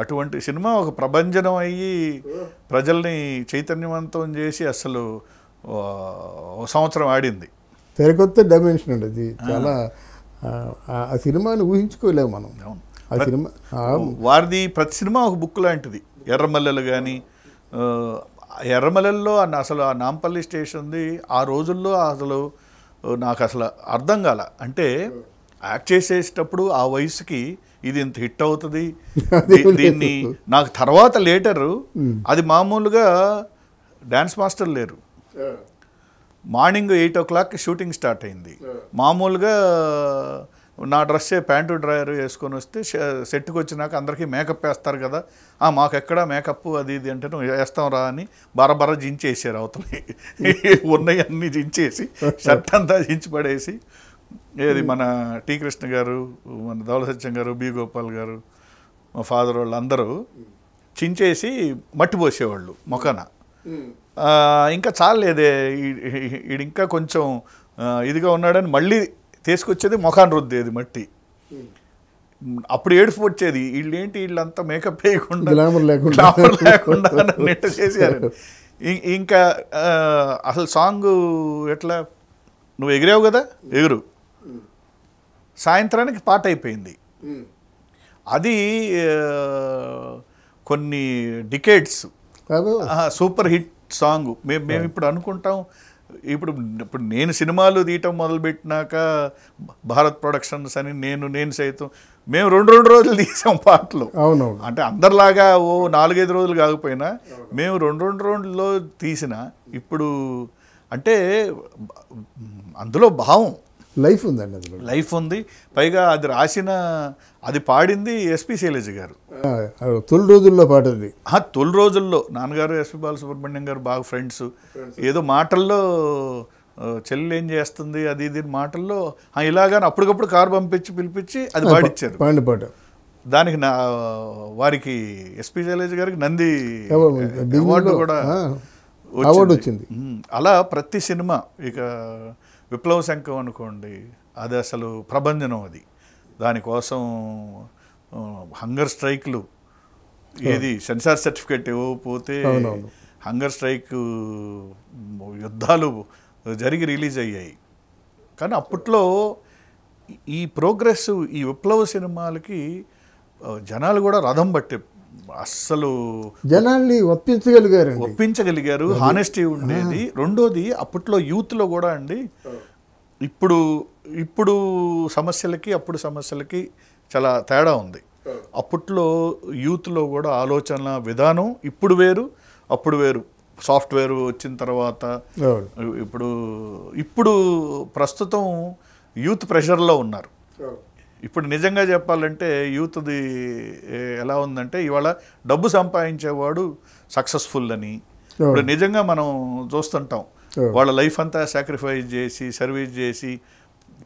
అటువంటి సినిమా ఒక ప్రభంజనం అయ్యి ప్రజల్ని చైతన్యవంతం చేసి అసలు సంవత్సరం ఆడింది తెరకొత్త డైమెన్షన్ అండి అది చాలా ఆ సినిమాని ఊహించుకోలేము మనం ఆ సినిమా వారిది ప్రతి సినిమా ఒక బుక్ లాంటిది ఎర్రమల్లెలు కానీ ఎర్రమల్లెల్లో అసలు ఆ నాంపల్లి స్టేషన్ది ఆ రోజుల్లో అసలు నాకు అసలు అర్థం కాల అంటే యాక్ట్ చేసేటప్పుడు ఆ వయసుకి ఇది ఇంత హిట్ అవుతుంది దీన్ని నాకు తర్వాత లేటరు అది మామూలుగా డ్యాన్స్ మాస్టర్ లేరు మార్నింగ్ ఎయిట్ ఓ క్లాక్కి షూటింగ్ స్టార్ట్ అయింది మామూలుగా నా డ్రెస్సే ప్యాంటు డ్రయర్ వేసుకొని వస్తే సెట్కి వచ్చినాక అందరికీ మేకప్ వేస్తారు కదా మాకు ఎక్కడ మేకప్ అది ఇది అంటే నువ్వు వేస్తాం రా అని బరబర జించేసారు అవతలి ఉన్నాయి జించేసి షర్ట్ అంతా జించి పడేసి ఏది మన టీ కృష్ణ గారు మన సత్యం గారు బి గోపాల్ గారు మా ఫాదర్ వాళ్ళు అందరూ చించేసి మట్టి పోసేవాళ్ళు మొఖన ఇంకా చాలలేదే ఈ ఇంకా కొంచెం ఇదిగా ఉన్నాడని మళ్ళీ తీసుకొచ్చేది మొఖాన్ రుద్దేది మట్టి అప్పుడు ఏడుపు వచ్చేది వీళ్ళు ఏంటి వీళ్ళంతా మేకప్ వేయకుండా లేకుండా నెట్ చేసారు ఇంకా అసలు సాంగ్ ఎట్లా నువ్వు ఎగిరావు కదా ఎగురు సాయంత్రానికి పాట అయిపోయింది అది కొన్ని డికేట్స్ సూపర్ హిట్ సాంగ్ మేము మేము ఇప్పుడు అనుకుంటాం ఇప్పుడు ఇప్పుడు నేను సినిమాలు తీయటం మొదలుపెట్టినాక భారత్ ప్రొడక్షన్స్ అని నేను నేను సైతం మేము రెండు రెండు రోజులు తీసాం పాటలు అవును అంటే అందరిలాగా ఓ నాలుగైదు రోజులు కాకపోయినా మేము రెండు రెండు రోజుల్లో తీసిన ఇప్పుడు అంటే అందులో భావం లైఫ్ ఉందండి అందులో లైఫ్ ఉంది పైగా అది రాసిన అది పాడింది ఎస్పి శైలజ గారు తొలి రోజుల్లో పాడింది ఆ తొలి రోజుల్లో నాన్నగారు ఎస్పి బాలసుబ్రహ్మణ్యం గారు బాగా ఫ్రెండ్స్ ఏదో మాటల్లో చెల్లి ఏం చేస్తుంది అది ఇది మాటల్లో ఇలాగని అప్పటికప్పుడు కారు పంపించి పిలిపించి అది పాడిచ్చారు పాండి పాట దానికి నా వారికి ఎస్పి శైలజ గారికి నంది అవార్డు కూడా అవార్డు వచ్చింది అలా ప్రతి సినిమా ఇక విప్లవ శంఖం అనుకోండి అది అసలు ప్రబంధనం అది దానికోసం హంగర్ స్ట్రైక్లు ఏది సెన్సార్ సర్టిఫికేట్ ఇవ్వకపోతే హంగర్ స్ట్రైక్ యుద్ధాలు జరిగి రిలీజ్ అయ్యాయి కానీ అప్పట్లో ఈ ప్రోగ్రెస్ ఈ విప్లవ సినిమాలకి జనాలు కూడా రథం పట్టే అస్సలు జనాల్ని ఒప్పించగలిగారు ఒప్పించగలిగారు హానెస్టీ ఉండేది రెండోది అప్పట్లో యూత్లో కూడా అండి ఇప్పుడు ఇప్పుడు సమస్యలకి అప్పుడు సమస్యలకి చాలా తేడా ఉంది అప్పట్లో యూత్లో కూడా ఆలోచన విధానం ఇప్పుడు వేరు అప్పుడు వేరు సాఫ్ట్వేర్ వచ్చిన తర్వాత ఇప్పుడు ఇప్పుడు ప్రస్తుతం యూత్ ప్రెషర్లో ఉన్నారు ఇప్పుడు నిజంగా చెప్పాలంటే యూత్ది ఎలా ఉందంటే ఇవాళ డబ్బు సంపాదించేవాడు సక్సెస్ఫుల్ అని ఇప్పుడు నిజంగా మనం చూస్తుంటాం వాళ్ళ లైఫ్ అంతా సాక్రిఫైస్ చేసి సర్వీస్ చేసి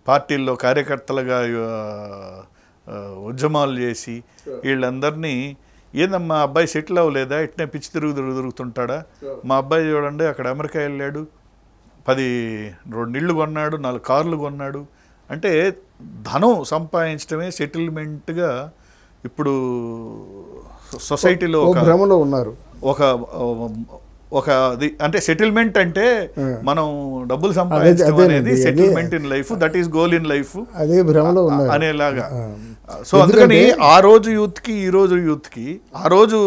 పార్టీల్లో కార్యకర్తలుగా ఉద్యమాలు చేసి వీళ్ళందరినీ ఏందమ్మా అబ్బాయి సెటిల్ అవ్వలేదా ఇట్నే పిచ్చి తిరుగు తిరుగు తిరుగుతుంటాడా మా అబ్బాయి చూడండి అక్కడ అమెరికా వెళ్ళాడు పది రెండు ఇళ్ళు కొన్నాడు నాలుగు కార్లు కొన్నాడు అంటే ధనం సంపాదించడమే సెటిల్మెంట్గా ఇప్పుడు సొసైటీలో ఒక భ్రమలో ఉన్నారు ఒక ఒక అంటే సెటిల్మెంట్ అంటే మనం డబ్బులు సంపాదించడం అనేది settlement in life that is goal in life అదే భ్రమలో అనేలాగా సో అందుకని ఆ రోజు యూత్ కి ఈ రోజు యూత్ కి ఆ రోజు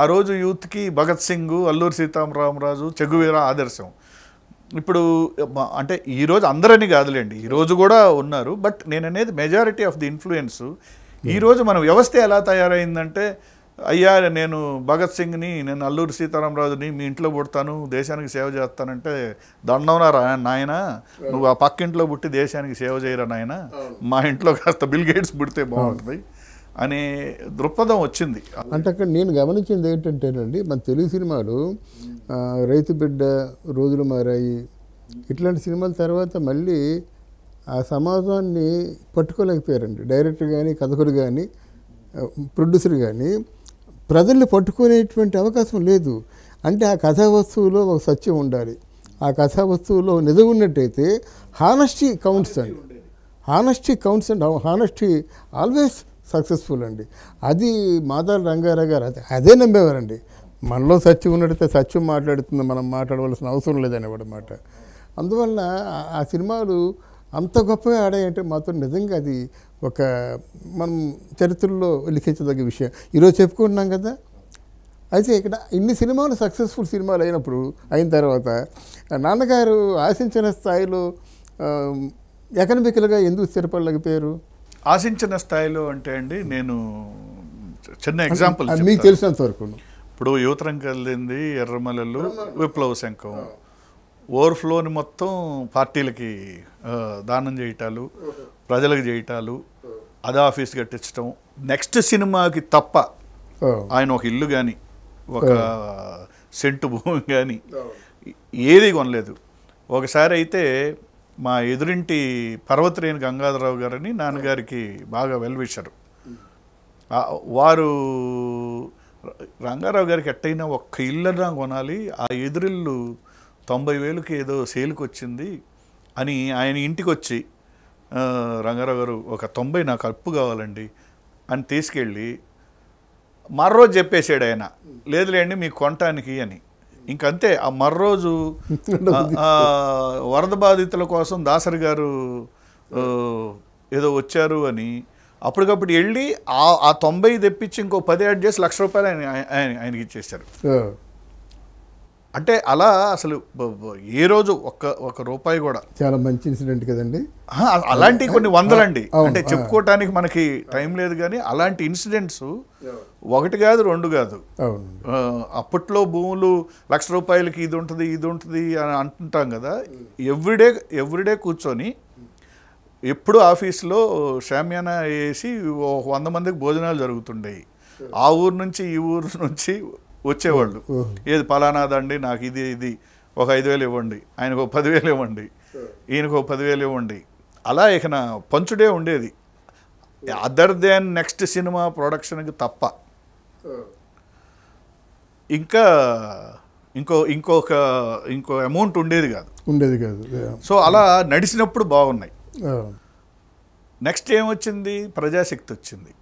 ఆ రోజు యూత్ కి భగత్ సింగ్ అల్లూరి సీతారామరాజు చెగువీరా ఆదర్శం ఇప్పుడు అంటే ఈరోజు అందరని కాదులేండి ఈరోజు కూడా ఉన్నారు బట్ నేను అనేది మెజారిటీ ఆఫ్ ది ఇన్ఫ్లుయెన్స్ ఈరోజు మనం వ్యవస్థ ఎలా తయారైందంటే అయ్యా నేను భగత్ సింగ్ని నేను అల్లూరి సీతారామరాజుని మీ ఇంట్లో పుడతాను దేశానికి సేవ చేస్తానంటే దండంరా నాయన నువ్వు ఆ పక్కింట్లో పుట్టి దేశానికి సేవ చేయరా నాయన మా ఇంట్లో కాస్త బిల్ గేట్స్ పుడితే బాగుంటుంది అనే దృక్పథం వచ్చింది అంటే అక్కడ నేను గమనించింది ఏంటంటేనండి మన తెలుగు సినిమాలు రైతు బిడ్డ రోజులు మారాయి ఇట్లాంటి సినిమాల తర్వాత మళ్ళీ ఆ సమాజాన్ని పట్టుకోలేకపోయారండి డైరెక్టర్ కానీ కథకుడు కానీ ప్రొడ్యూసర్ కానీ ప్రజల్ని పట్టుకునేటువంటి అవకాశం లేదు అంటే ఆ కథా వస్తువులో ఒక సత్యం ఉండాలి ఆ కథా వస్తువులో నిజం ఉన్నట్టయితే హానెస్టీ కౌంట్స్ అండి honesty counts and honesty always successful అండి అది మాదారి రంగారావు గారు అదే అదే నమ్మేవారండి మనలో సత్యం ఉన్నట్టయితే సత్యం మాట్లాడుతుంది మనం మాట్లాడవలసిన అవసరం లేదనేవాడమాట అందువలన ఆ సినిమాలు అంత గొప్పగా ఆడాయంటే మాత్రం నిజంగా అది ఒక మనం చరిత్రలో లిఖించదగ్గ విషయం ఈరోజు చెప్పుకుంటున్నాం కదా అయితే ఇక్కడ ఇన్ని సినిమాలు సక్సెస్ఫుల్ సినిమాలు అయినప్పుడు అయిన తర్వాత నాన్నగారు ఆశించిన స్థాయిలో ఎకనమికల్గా ఎందుకు స్థిరపడలేకపోయారు ఆశించిన స్థాయిలో అంటే అండి నేను చిన్న ఎగ్జాంపుల్ మీకు తెలిసినంత వరకు ఇప్పుడు యువతరం కలిగింది ఎర్రమలలు విప్లవ శంఖం ఓవర్ఫ్లోని మొత్తం పార్టీలకి దానం చేయటాలు ప్రజలకు చేయటాలు అదే ఆఫీస్ కట్టించడం నెక్స్ట్ సినిమాకి తప్ప ఆయన ఒక ఇల్లు కానీ ఒక సెంటు భూమి కానీ ఏది కొనలేదు ఒకసారి అయితే మా ఎదురింటి పర్వతరేణి గంగాధరరావు గారని నాన్నగారికి బాగా వెలువేశారు వారు రంగారావు గారికి ఎట్టయినా ఒక్క ఇల్లన్నా కొనాలి ఆ ఎదురిల్లు తొంభై వేలుకి ఏదో సేల్కి వచ్చింది అని ఆయన ఇంటికి వచ్చి రంగారావు గారు ఒక తొంభై నాకు అప్పు కావాలండి అని తీసుకెళ్ళి మరో చెప్పేశాడు ఆయన లేదులేండి మీ కొనటానికి అని ఇంకంతే ఆ మర్రోజు వరద బాధితుల కోసం దాసరి గారు ఏదో వచ్చారు అని అప్పటికప్పుడు వెళ్ళి ఆ తొంభై తెప్పించి ఇంకో పది యాడ్ చేసి లక్ష రూపాయలు ఆయన ఆయన ఆయనకి ఇచ్చేసారు అంటే అలా అసలు ఏ రోజు ఒక్క ఒక రూపాయి కూడా చాలా మంచి ఇన్సిడెంట్ కదండి అలాంటి కొన్ని వందలండి అంటే చెప్పుకోవటానికి మనకి టైం లేదు కానీ అలాంటి ఇన్సిడెంట్స్ ఒకటి కాదు రెండు కాదు అప్పట్లో భూములు లక్ష రూపాయలకి ఇది ఉంటుంది ఇది ఉంటుంది అని అంటుంటాం కదా ఎవ్రీడే ఎవ్రీడే కూర్చొని ఎప్పుడు ఆఫీస్లో షామ్యానా వేసి వంద మందికి భోజనాలు జరుగుతుండేవి ఆ ఊరు నుంచి ఈ ఊరు నుంచి వచ్చేవాళ్ళు ఏది పలానాదండి నాకు ఇది ఇది ఒక ఐదు వేలు ఇవ్వండి ఆయనకు ఒక పదివేలు ఇవ్వండి ఈయనకు ఒక పదివేలు ఇవ్వండి అలా ఇక పంచుడే ఉండేది అదర్ దాన్ నెక్స్ట్ సినిమా ప్రొడక్షన్కి తప్ప ఇంకా ఇంకో ఇంకొక ఇంకో అమౌంట్ ఉండేది కాదు ఉండేది కాదు సో అలా నడిచినప్పుడు బాగున్నాయి నెక్స్ట్ ఏమొచ్చింది ప్రజాశక్తి వచ్చింది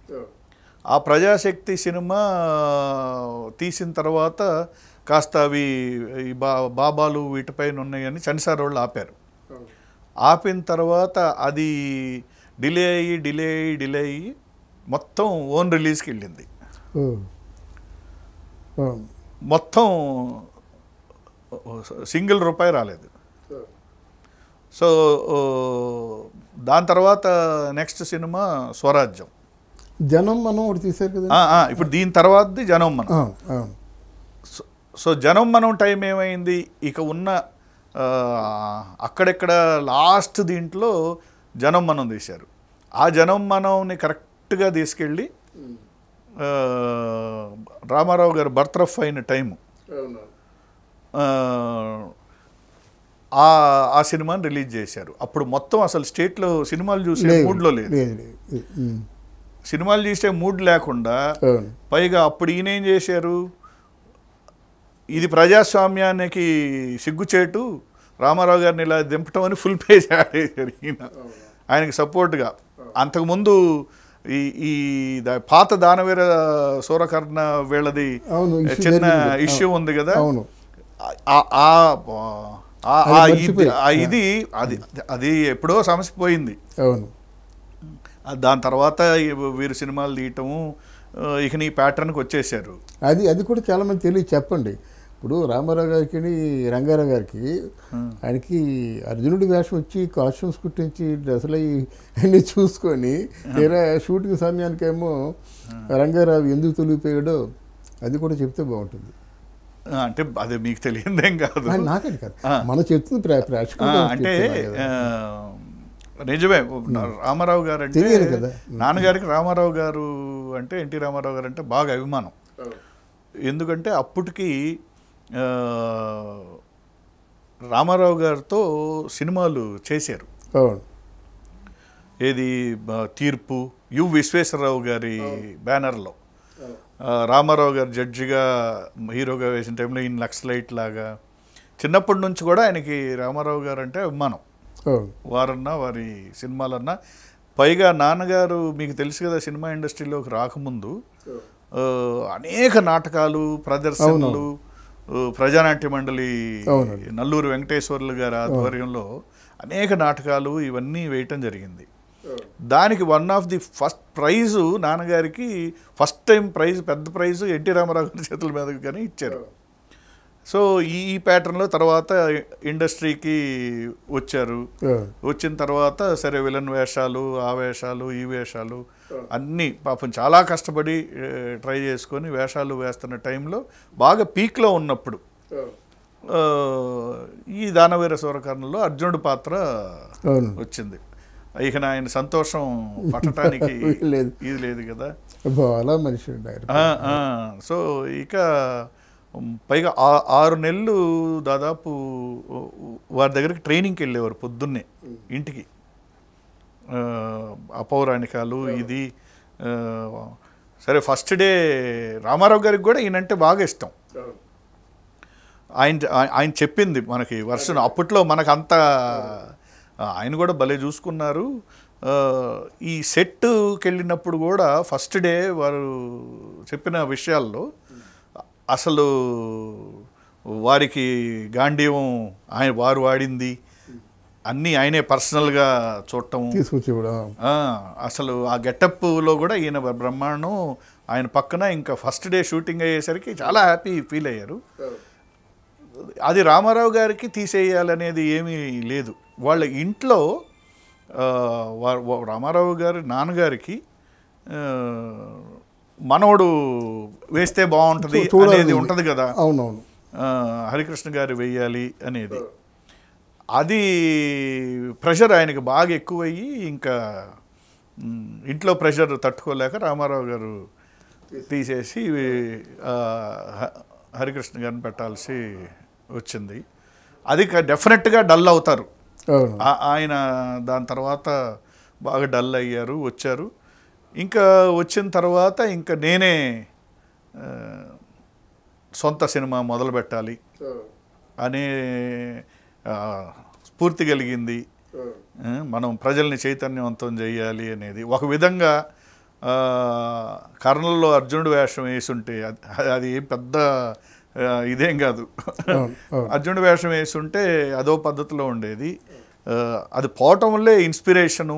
ఆ ప్రజాశక్తి సినిమా తీసిన తర్వాత కాస్త అవి ఈ బా బాబాలు వీటిపైన ఉన్నాయని చనిసార్ వాళ్ళు ఆపారు ఆపిన తర్వాత అది డిలే అయ్యి డిలే అయ్యి డిలే అయ్యి మొత్తం ఓన్ రిలీజ్కి వెళ్ళింది మొత్తం సింగిల్ రూపాయి రాలేదు సో దాని తర్వాత నెక్స్ట్ సినిమా స్వరాజ్యం జనం మనం ఒకటి తీసారు కదా ఇప్పుడు దీని తర్వాతది జనం మనం సో జనం మనం టైం ఏమైంది ఇక ఉన్న అక్కడెక్కడ లాస్ట్ దీంట్లో జనం మనం తీశారు ఆ జనం మనంని కరెక్ట్గా తీసుకెళ్ళి రామారావు గారు బర్త్రఫ్ అయిన టైము ఆ సినిమాని రిలీజ్ చేశారు అప్పుడు మొత్తం అసలు స్టేట్లో సినిమాలు చూసే మూడ్లో లేదు సినిమాలు చేసే మూడ్ లేకుండా పైగా అప్పుడు ఈయన ఏం చేశారు ఇది ప్రజాస్వామ్యానికి సిగ్గుచేటు రామారావు గారిని ఇలా దింపటం అని ఫుల్ పేజ్ ఆడేశారు ఈయన ఆయనకి సపోర్ట్గా అంతకుముందు ఈ ఈ పాత దానవీర సూరకర్ణ వీళ్ళది చిన్న ఇష్యూ ఉంది కదా ఇది అది అది ఎప్పుడో సమస్య పోయింది అవును దాని తర్వాత వీరు సినిమాలు తీయటము ఇక నీ ప్యాటర్న్కి వచ్చేసారు అది అది కూడా చాలామంది తెలియదు చెప్పండి ఇప్పుడు రామారావు గారికి రంగారావు గారికి ఆయనకి అర్జునుడి వేషం వచ్చి కాస్ట్యూమ్స్ కుట్టించి డ్రెస్సులు అన్నీ చూసుకొని తీరా షూటింగ్ సమయానికేమో రంగారావు ఎందుకు తొలిగిపోయాడో అది కూడా చెప్తే బాగుంటుంది అంటే అది మీకు తెలియదేం కాదు నాకని కాదు మనం చెప్తుంది ప్రేక్షకులు అంటే నిజమే రామారావు గారు అంటే నాన్నగారికి రామారావు గారు అంటే ఎన్టీ రామారావు గారు అంటే బాగా అభిమానం ఎందుకంటే అప్పటికి రామారావు గారితో సినిమాలు చేశారు ఏది తీర్పు యు విశ్వేశ్వరరావు గారి బ్యానర్లో రామారావు గారు జడ్జిగా హీరోగా వేసిన టైంలో ఈయన నక్సలైట్ లాగా చిన్నప్పటి నుంచి కూడా ఆయనకి రామారావు గారు అంటే అభిమానం వారన్నా వారి సినిమాలన్నా పైగా నాన్నగారు మీకు తెలుసు కదా సినిమా ఇండస్ట్రీలోకి రాకముందు అనేక నాటకాలు ప్రదర్శనలు ప్రజానాట్య మండలి నల్లూరు వెంకటేశ్వర్లు గారి ఆధ్వర్యంలో అనేక నాటకాలు ఇవన్నీ వేయటం జరిగింది దానికి one of the first prize నాన్నగారికి ఫస్ట్ టైం ప్రైజ్ పెద్ద ప్రైజు ఎన్టీ రామారావు గారి చేతుల మీదకి కానీ ఇచ్చారు సో ఈ ఈ ప్యాటర్న్లో తర్వాత ఇండస్ట్రీకి వచ్చారు వచ్చిన తర్వాత సరే విలన్ వేషాలు ఆ వేషాలు ఈ వేషాలు అన్నీ పాపం చాలా కష్టపడి ట్రై చేసుకొని వేషాలు వేస్తున్న టైంలో బాగా పీక్లో ఉన్నప్పుడు ఈ దానవీర సూరకర్ణలో అర్జునుడి పాత్ర వచ్చింది ఇక ఆయన సంతోషం పట్టడానికి లేదు ఇది లేదు కదా మనిషి సో ఇక పైగా ఆరు నెలలు దాదాపు వారి దగ్గరికి ట్రైనింగ్కి వెళ్ళేవారు పొద్దున్నే ఇంటికి అపౌరాణికాలు ఇది సరే ఫస్ట్ డే రామారావు గారికి కూడా ఈయనంటే బాగా ఇష్టం ఆయన ఆయన చెప్పింది మనకి వర్షం అప్పట్లో మనకు అంత ఆయన కూడా భలే చూసుకున్నారు ఈ సెట్కి వెళ్ళినప్పుడు కూడా ఫస్ట్ డే వారు చెప్పిన విషయాల్లో అసలు వారికి గాంధీవం ఆయన వారు వాడింది అన్నీ ఆయనే పర్సనల్గా చూడటం తీసుకొచ్చి అసలు ఆ గెటప్లో కూడా ఈయన బ్రహ్మాండం ఆయన పక్కన ఇంకా ఫస్ట్ డే షూటింగ్ అయ్యేసరికి చాలా హ్యాపీ ఫీల్ అయ్యారు అది రామారావు గారికి తీసేయాలనేది ఏమీ లేదు వాళ్ళ ఇంట్లో రామారావు గారి నాన్నగారికి మనోడు వేస్తే బాగుంటుంది అనేది ఉంటుంది కదా అవునవును హరికృష్ణ గారు వేయాలి అనేది అది ప్రెషర్ ఆయనకి బాగా ఎక్కువయ్యి ఇంకా ఇంట్లో ప్రెషర్ తట్టుకోలేక రామారావు గారు తీసేసి హరికృష్ణ గారిని పెట్టాల్సి వచ్చింది అది డెఫినెట్గా డల్ అవుతారు ఆయన దాని తర్వాత బాగా డల్ అయ్యారు వచ్చారు ఇంకా వచ్చిన తర్వాత ఇంకా నేనే సొంత సినిమా మొదలు పెట్టాలి అనే స్ఫూర్తి కలిగింది మనం ప్రజల్ని చైతన్యవంతం చేయాలి అనేది ఒక విధంగా కర్ణల్లో అర్జునుడు వేషం వేసుంటే అది అది పెద్ద ఇదేం కాదు అర్జునుడు వేషం వేసుంటే అదో పద్ధతిలో ఉండేది అది పోవటం వల్లే ఇన్స్పిరేషను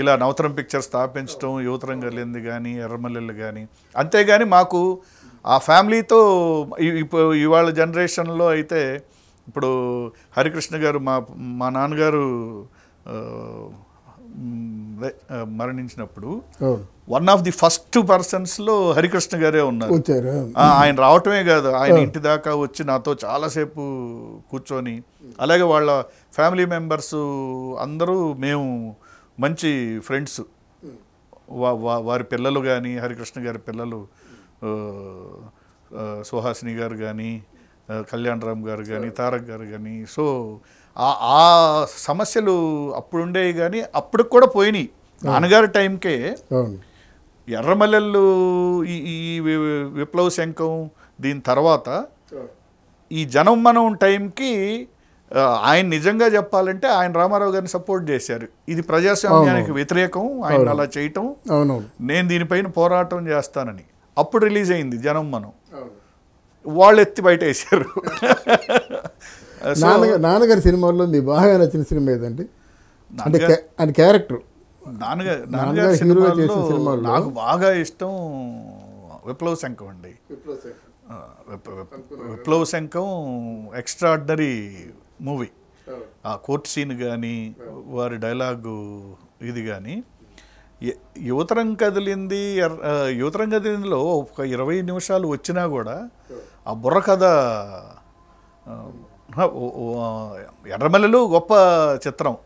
ఇలా నవతరం పిక్చర్ స్థాపించడం యువతరం కలిగింది కానీ ఎర్రమల్లెలు కానీ అంతేగాని మాకు ఆ ఫ్యామిలీతో ఇప్పుడు ఇవాళ జనరేషన్లో అయితే ఇప్పుడు హరికృష్ణ గారు మా మా నాన్నగారు మరణించినప్పుడు వన్ ఆఫ్ ది ఫస్ట్ పర్సన్స్లో హరికృష్ణ గారే ఉన్నారు ఆయన రావటమే కాదు ఆయన ఇంటి దాకా వచ్చి నాతో చాలాసేపు కూర్చొని అలాగే వాళ్ళ ఫ్యామిలీ మెంబర్స్ అందరూ మేము మంచి ఫ్రెండ్స్ వారి పిల్లలు కానీ హరికృష్ణ గారి పిల్లలు సుహాసిని గారు కానీ కళ్యాణరామ్ గారు కానీ తారక్ గారు కానీ సో ఆ సమస్యలు అప్పుడుండేవి కానీ అప్పుడు కూడా పోయినాయి నాన్నగారి టైంకే ఎర్రమల్లెళ్ళు ఈ విప్లవ శంఖం దీని తర్వాత ఈ జనం మనం టైంకి ఆయన నిజంగా చెప్పాలంటే ఆయన రామారావు గారిని సపోర్ట్ చేశారు ఇది ప్రజాస్వామ్యానికి వ్యతిరేకం ఆయన అలా చేయటం నేను దీనిపైన పోరాటం చేస్తానని అప్పుడు రిలీజ్ అయింది జనం మనం వాళ్ళు ఎత్తి బయట వేసారు నాన్నగారి సినిమాల్లో నీ బాగా నచ్చిన సినిమా ఏదండి ఆయన క్యారెక్టర్ నాన్నగారు నాకు బాగా ఇష్టం విప్లవ శంఖం అండి విప్లవ శంఖం ఎక్స్ట్రాడినరీ మూవీ ఆ కోర్ట్ సీన్ కానీ వారి డైలాగు ఇది కానీ యువతరం కదిలింది యువతరం కదిలిందిలో ఒక ఇరవై నిమిషాలు వచ్చినా కూడా ఆ బుర్ర కథ ఎర్రమల్లలు గొప్ప చిత్రం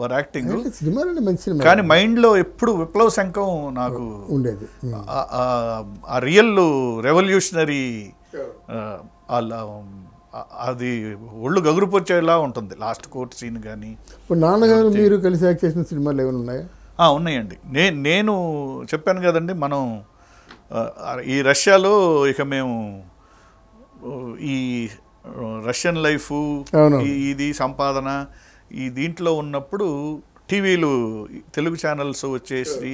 వారి యాక్టింగ్ కానీ మైండ్లో ఎప్పుడు విప్లవ శంఖం నాకు ఉండేది ఆ రియల్ రెవల్యూషనరీ అది ఒళ్ళు గగురుపొచ్చేలా ఉంటుంది లాస్ట్ కోర్ట్ సీన్ కానీ ఇప్పుడు నాన్నగారు మీరు కలిసి యాక్ట్ చేసిన సినిమాలు ఏమైనా ఉన్నాయా ఉన్నాయండి నే నేను చెప్పాను కదండి మనం ఈ రష్యాలో ఇక మేము ఈ రష్యన్ లైఫ్ ఇది సంపాదన ఈ దీంట్లో ఉన్నప్పుడు టీవీలు తెలుగు ఛానల్స్ వచ్చేసి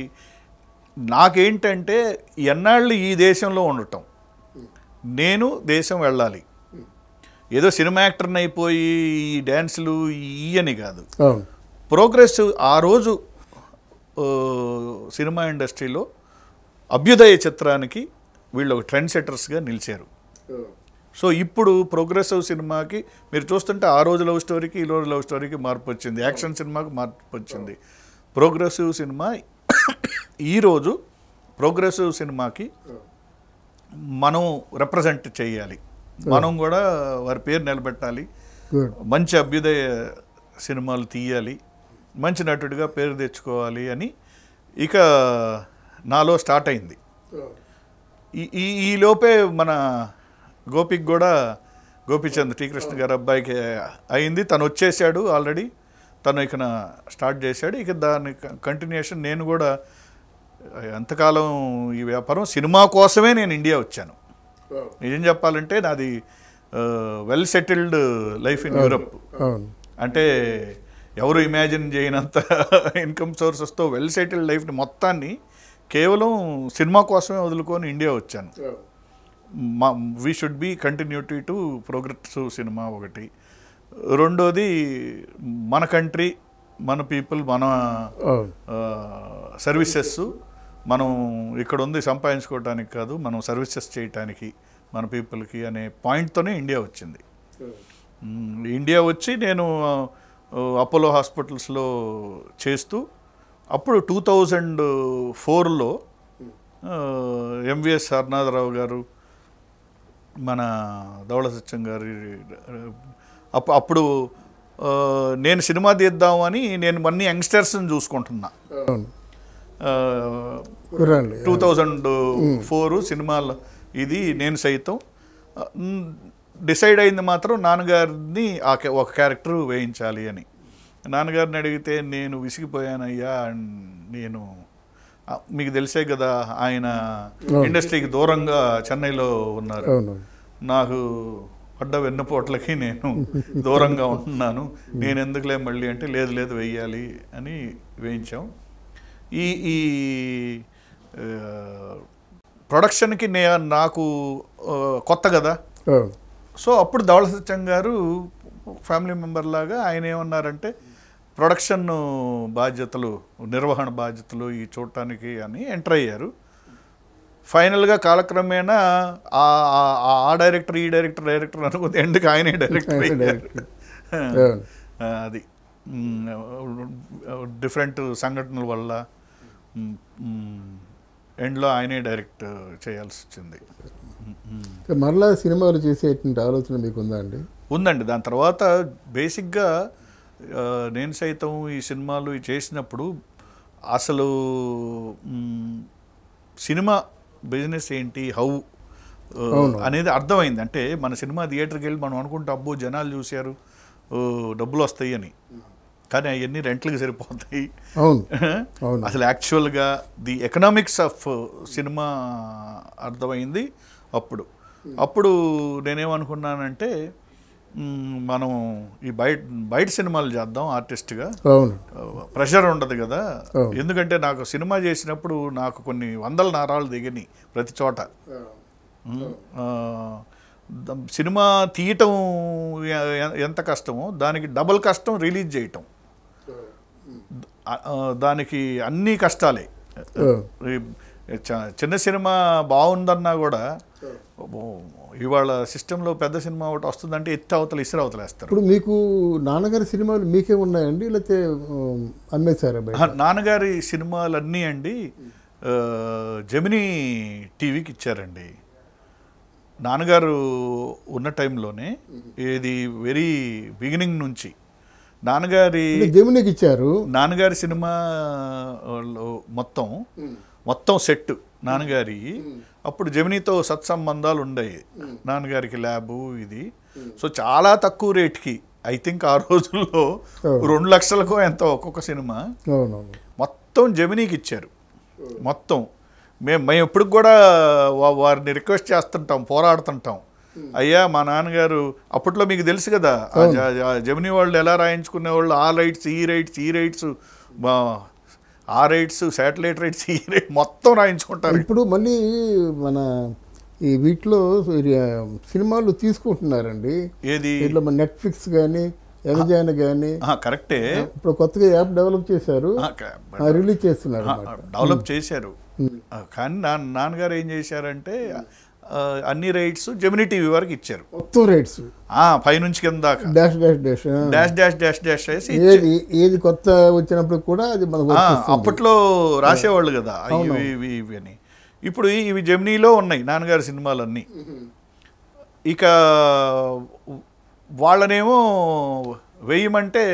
నాకేంటంటే ఎన్నాళ్ళు ఈ దేశంలో ఉండటం నేను దేశం వెళ్ళాలి ఏదో సినిమా యాక్టర్ని అయిపోయి ఈ డ్యాన్సులు ఇవని కాదు ప్రోగ్రెస్ ఆ రోజు సినిమా ఇండస్ట్రీలో అభ్యుదయ చిత్రానికి వీళ్ళు ఒక ట్రెండ్ సెటర్స్గా నిలిచారు సో ఇప్పుడు ప్రోగ్రెసివ్ సినిమాకి మీరు చూస్తుంటే ఆ రోజు లవ్ స్టోరీకి ఈ రోజు లవ్ స్టోరీకి మార్పు వచ్చింది యాక్షన్ సినిమాకి మార్పు వచ్చింది ప్రోగ్రెసివ్ సినిమా ఈరోజు ప్రోగ్రెసివ్ సినిమాకి మనం రిప్రజెంట్ చేయాలి మనం కూడా వారి పేరు నిలబెట్టాలి మంచి అభ్యుదయ సినిమాలు తీయాలి మంచి నటుడిగా పేరు తెచ్చుకోవాలి అని ఇక నాలో స్టార్ట్ అయింది ఈ ఈ లోపే మన గోపికి కూడా గోపీచంద్ శ్రీకృష్ణ గారి అబ్బాయికి అయింది తను వచ్చేసాడు ఆల్రెడీ తను ఇక స్టార్ట్ చేశాడు ఇక దాని కంటిన్యూషన్ నేను కూడా ఎంతకాలం ఈ వ్యాపారం సినిమా కోసమే నేను ఇండియా వచ్చాను నిజం చెప్పాలంటే నాది well settled life in Europe అంటే ఎవరు ఇమాజిన్ చేయనంత ఇన్కమ్ సోర్సెస్తో వెల్ సెటిల్డ్ లైఫ్ని మొత్తాన్ని కేవలం సినిమా కోసమే వదులుకొని ఇండియా వచ్చాను మా we should be continuity to progress cinema ఒకటి రెండోది మన కంట్రీ మన పీపుల్ మన సర్వీసెస్ మనం ఇక్కడ ఉంది సంపాదించుకోవడానికి కాదు మనం సర్వీసెస్ చేయటానికి మన పీపుల్కి అనే పాయింట్తోనే ఇండియా వచ్చింది hmm. ఇండియా వచ్చి నేను అపోలో హాస్పిటల్స్లో చేస్తూ అప్పుడు టూ థౌజండ్ ఫోర్లో ఎంవిఎస్ సారనాథరావు గారు మన ధవళ సత్యం గారి అప్పుడు నేను సినిమా తీద్దామని నేను మన్ని యంగ్స్టర్స్ని చూసుకుంటున్నా hmm. టూ థౌజండ్ ఫోర్ సినిమాలో ఇది నేను సైతం డిసైడ్ అయింది మాత్రం నాన్నగారిని ఆ ఒక క్యారెక్టర్ వేయించాలి అని నాన్నగారిని అడిగితే నేను విసిగిపోయానయ్యా నేను మీకు తెలిసే కదా ఆయన ఇండస్ట్రీకి దూరంగా చెన్నైలో ఉన్నారు నాకు పడ్డ వెన్నుపోట్లకి నేను దూరంగా ఉంటున్నాను నేను ఎందుకులే మళ్ళీ అంటే లేదు లేదు వెయ్యాలి అని వేయించాం ఈ ఈ ప్రొడక్షన్కి నే నాకు కొత్త కదా సో అప్పుడు ధవళ సత్యం గారు ఫ్యామిలీ మెంబర్ లాగా ఆయన ఏమన్నారంటే ప్రొడక్షన్ బాధ్యతలు నిర్వహణ బాధ్యతలు ఈ చూడటానికి అని ఎంటర్ అయ్యారు ఫైనల్గా కాలక్రమేణా ఆ డైరెక్టర్ ఈ డైరెక్టర్ డైరెక్టర్ అనుకుంది ఎందుకు ఆయనే డైరెక్టర్ అది డిఫరెంట్ సంఘటనల వల్ల ఎండ్లో ఆయనే డైరెక్ట్ చేయాల్సి వచ్చింది మరలా సినిమాలు చేసేటువంటి ఆలోచన మీకు ఉందా అండి ఉందండి దాని తర్వాత బేసిక్గా నేను సైతం ఈ సినిమాలు చేసినప్పుడు అసలు సినిమా బిజినెస్ ఏంటి హౌ అనేది అర్థమైంది అంటే మన సినిమా థియేటర్కి వెళ్ళి మనం అనుకుంటే అబ్బో జనాలు చూశారు డబ్బులు వస్తాయి అని కానీ అవన్నీ రెంట్లకు సరిపోతాయి అసలు యాక్చువల్గా ది ఎకనామిక్స్ ఆఫ్ సినిమా అర్థమైంది అప్పుడు అప్పుడు నేనేమనుకున్నానంటే మనం ఈ బయట బయట సినిమాలు చేద్దాం ఆర్టిస్ట్గా ప్రెషర్ ఉండదు కదా ఎందుకంటే నాకు సినిమా చేసినప్పుడు నాకు కొన్ని వందల నారాలు దిగినాయి ప్రతి చోట సినిమా తీయటం ఎంత కష్టమో దానికి డబుల్ కష్టం రిలీజ్ చేయటం దానికి అన్నీ కష్టాలే చిన్న సినిమా బాగుందన్నా కూడా ఇవాళ సిస్టంలో పెద్ద సినిమా ఒకటి వస్తుందంటే ఎత్తి అవతలు ఇసురు అవతలు వేస్తారు ఇప్పుడు మీకు నాన్నగారి సినిమాలు మీకే ఉన్నాయండి లేకపోతే అమ్మేశారా నాన్నగారి సినిమాలన్నీ అండి జమినీ టీవీకి ఇచ్చారండి నాన్నగారు ఉన్న టైంలోనే ఇది వెరీ బిగినింగ్ నుంచి నాన్నగారి దేవునికి ఇచ్చారు నాన్నగారి సినిమా మొత్తం మొత్తం సెట్ నాన్నగారి అప్పుడు జమినీతో సత్సంబంధాలు ఉండయి నాన్నగారికి ల్యాబు ఇది సో చాలా తక్కువ రేట్కి ఐ థింక్ ఆ రోజుల్లో రెండు లక్షలకు ఎంతో ఒక్కొక్క సినిమా మొత్తం జమినీకి ఇచ్చారు మొత్తం మేము మేము ఎప్పుడు కూడా వారిని రిక్వెస్ట్ చేస్తుంటాం పోరాడుతుంటాం అయ్యా మా నాన్నగారు అప్పట్లో మీకు తెలుసు కదా జమిని వాళ్ళు ఎలా రాయించుకునే వాళ్ళు ఆ రైట్స్ ఈ రైట్స్ ఈ రైట్స్ ఆ రైట్స్ శాటిలైట్ రైట్స్ ఈ రైట్ మొత్తం రాయించుకుంటారు ఇప్పుడు మళ్ళీ మన ఈ వీటిలో సినిమాలు తీసుకుంటున్నారండి ఏది మన నెట్ఫ్లిక్స్ కానీ ఎమజాన్ కానీ కరెక్టే ఇప్పుడు కొత్తగా యాప్ డెవలప్ చేశారు రిలీజ్ చేస్తున్నారు డెవలప్ చేశారు కానీ నాన్నగారు ఏం చేశారంటే అన్ని రైట్స్ జమినీ టీవీ వరకు ఇచ్చారు మొత్తం రైట్స్ పైనుంచి కింద దాకా డాష్ డాష్ డాష్ డాష్ ఏది ఏది కొత్త వచ్చినప్పుడు కూడా అది మనకు అప్పట్లో రాసేవాళ్ళు కదా ఇవి ఇవి అని ఇప్పుడు ఇవి జమినీలో ఉన్నాయి నాన్నగారి సినిమాలన్నీ ఇక వాళ్ళనేమో వేయమంటే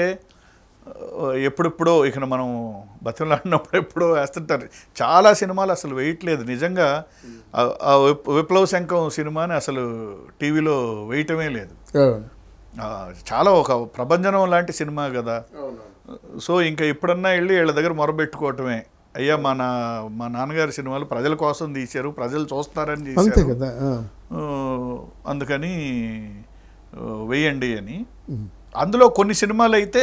ఎప్పుడెప్పుడో ఇక మనం బతిమలాడినప్పుడు ఎప్పుడో వేస్తుంటారు చాలా సినిమాలు అసలు వేయట్లేదు నిజంగా ఆ విప్లవ శంఖం సినిమాని అసలు టీవీలో వేయటమే లేదు చాలా ఒక ప్రభంజనం లాంటి సినిమా కదా సో ఇంకా ఎప్పుడన్నా వెళ్ళి వీళ్ళ దగ్గర మొరబెట్టుకోవటమే అయ్యా మన మా నాన్నగారి సినిమాలు ప్రజల కోసం తీశారు ప్రజలు చూస్తారని చేశారు అందుకని వేయండి అని అందులో కొన్ని సినిమాలు అయితే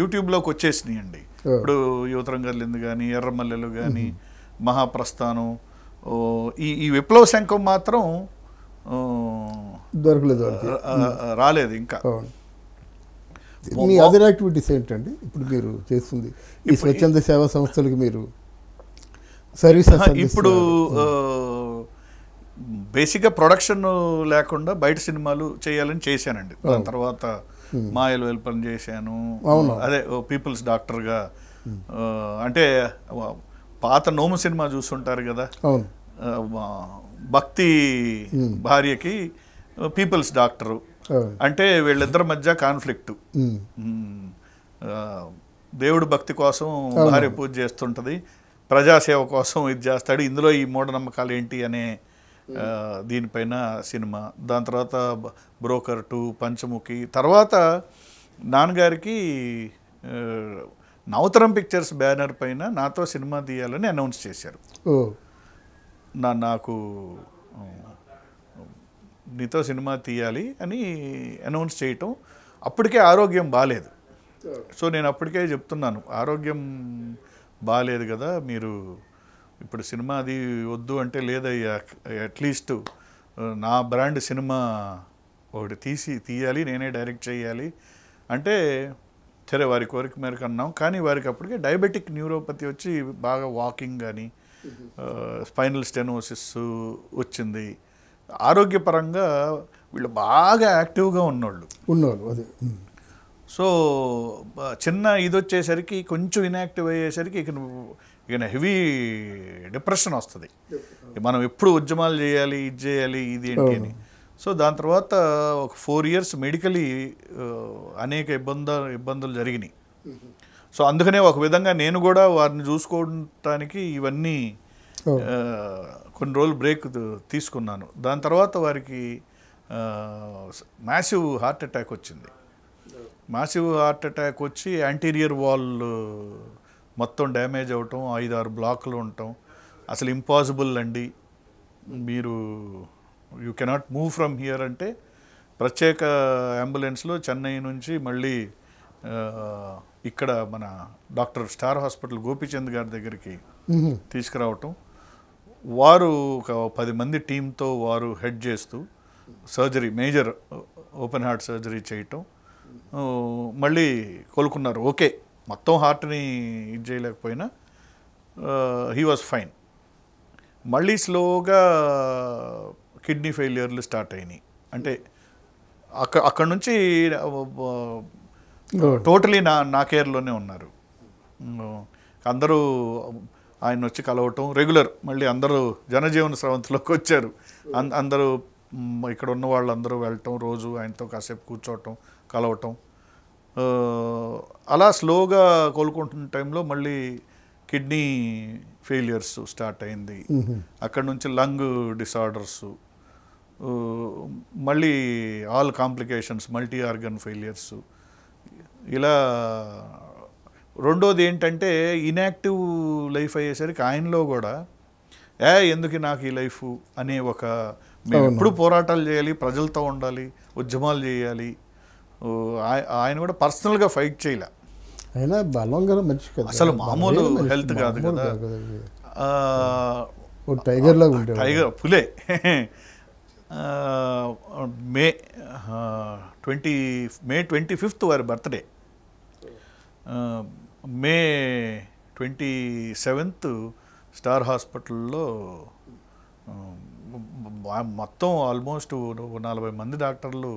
యూట్యూబ్లోకి వచ్చేసినాయి అండి ఇప్పుడు యువతరంగల్లింది కానీ ఎర్రమల్లెలు కానీ మహాప్రస్థానం ఈ ఈ విప్లవ శంఖం మాత్రం దొరకలేదు రాలేదు ఇంకా మీ అదర్ యాక్టివిటీస్ ఏంటండి ఇప్పుడు మీరు చేస్తుంది ఈ స్వచ్ఛంద సేవా సంస్థలకు మీరు సర్వీస్ ఇప్పుడు బేసిక్గా ప్రొడక్షన్ లేకుండా బయట సినిమాలు చేయాలని చేశానండి దాని తర్వాత మాయలు వెళ్ళి పని చేశాను అదే పీపుల్స్ డాక్టర్గా అంటే పాత నోము సినిమా చూస్తుంటారు కదా భక్తి భార్యకి పీపుల్స్ డాక్టరు అంటే వీళ్ళిద్దరి మధ్య కాన్ఫ్లిక్ట్ దేవుడు భక్తి కోసం భార్య పూజ చేస్తుంటుంది ప్రజాసేవ కోసం ఇది చేస్తాడు ఇందులో ఈ మూఢనమ్మకాలు ఏంటి అనే దీనిపైన సినిమా దాని తర్వాత బ్రోకర్ టూ పంచముఖి తర్వాత నాన్నగారికి నవతరం పిక్చర్స్ బ్యానర్ పైన నాతో సినిమా తీయాలని అనౌన్స్ చేశారు నా నాకు నీతో సినిమా తీయాలి అని అనౌన్స్ చేయటం అప్పటికే ఆరోగ్యం బాగాలేదు సో నేను అప్పటికే చెప్తున్నాను ఆరోగ్యం బాగాలేదు కదా మీరు ఇప్పుడు సినిమా అది వద్దు అంటే లేదయ్యా అట్లీస్ట్ నా బ్రాండ్ సినిమా ఒకటి తీసి తీయాలి నేనే డైరెక్ట్ చేయాలి అంటే సరే వారి కోరిక మేరకు అన్నాం కానీ వారికి అప్పటికే డయాబెటిక్ న్యూరోపతి వచ్చి బాగా వాకింగ్ కానీ స్పైనల్ స్టెనోసిస్ వచ్చింది ఆరోగ్యపరంగా వీళ్ళు బాగా యాక్టివ్గా ఉన్నోళ్ళు ఉన్నవాళ్ళు అదే సో చిన్న ఇది వచ్చేసరికి కొంచెం ఇన్యాక్టివ్ అయ్యేసరికి ఇక ఈయన హెవీ డిప్రెషన్ వస్తుంది మనం ఎప్పుడు ఉద్యమాలు చేయాలి ఇది చేయాలి ఇది ఏంటి అని సో దాని తర్వాత ఒక ఫోర్ ఇయర్స్ మెడికలీ అనేక ఇబ్బంద ఇబ్బందులు జరిగినాయి సో అందుకనే ఒక విధంగా నేను కూడా వారిని చూసుకోవడానికి ఇవన్నీ కొన్ని రోజులు బ్రేక్ తీసుకున్నాను దాని తర్వాత వారికి మ్యాసివ్ హార్ట్ అటాక్ వచ్చింది మ్యాసివ్ హార్ట్ అటాక్ వచ్చి యాంటీరియర్ వాల్ మొత్తం డ్యామేజ్ అవటం ఐదారు బ్లాక్లు ఉండటం అసలు ఇంపాసిబుల్ అండి మీరు you cannot move from here అంటే ప్రత్యేక అంబులెన్స్లో చెన్నై నుంచి మళ్ళీ ఇక్కడ మన డాక్టర్ స్టార్ హాస్పిటల్ గోపీచంద్ గారి దగ్గరికి తీసుకురావటం వారు ఒక పది మంది టీంతో వారు హెడ్ చేస్తూ surgery major open heart surgery చేయటం మళ్ళీ కోలుకున్నారు ఓకే మొత్తం హార్ట్ని ఇది చేయలేకపోయినా హీ వాజ్ ఫైన్ మళ్ళీ స్లోగా కిడ్నీ ఫెయిలియర్లు స్టార్ట్ అయినాయి అంటే అక్కడ అక్కడ నుంచి టోటలీ నా నా కేర్లోనే ఉన్నారు అందరూ ఆయన వచ్చి కలవటం రెగ్యులర్ మళ్ళీ అందరూ జనజీవన స్రవంతిలోకి వచ్చారు అందరూ ఇక్కడ ఉన్న వాళ్ళందరూ వెళ్ళటం రోజు ఆయనతో కాసేపు కూర్చోవటం కలవటం అలా స్లోగా కోలుకుంటున్న టైంలో మళ్ళీ కిడ్నీ ఫెయిలియర్స్ స్టార్ట్ అయింది అక్కడ నుంచి లంగ్ డిసార్డర్స్ మళ్ళీ all complications multi organ failures ఇలా రెండోది ఏంటంటే ఇన్యాక్టివ్ లైఫ్ అయ్యేసరికి ఆయనలో కూడా ఏ ఎందుకు నాకు ఈ లైఫ్ అనే ఒక మేము ఎప్పుడు పోరాటాలు చేయాలి ప్రజలతో ఉండాలి ఉద్యమాలు చేయాలి ఆయన కూడా పర్సనల్గా ఫైట్ చేయలే అయినా బలంగా మంచి అసలు మామూలు హెల్త్ కాదు కదా టైగర్ లాగా ఉంటాయి టైగర్ పులే May twenty May twenty fifth వారి birthday May twenty seventh star హాస్పిటల్లో మొత్తం ఆల్మోస్ట్ నలభై మంది డాక్టర్లు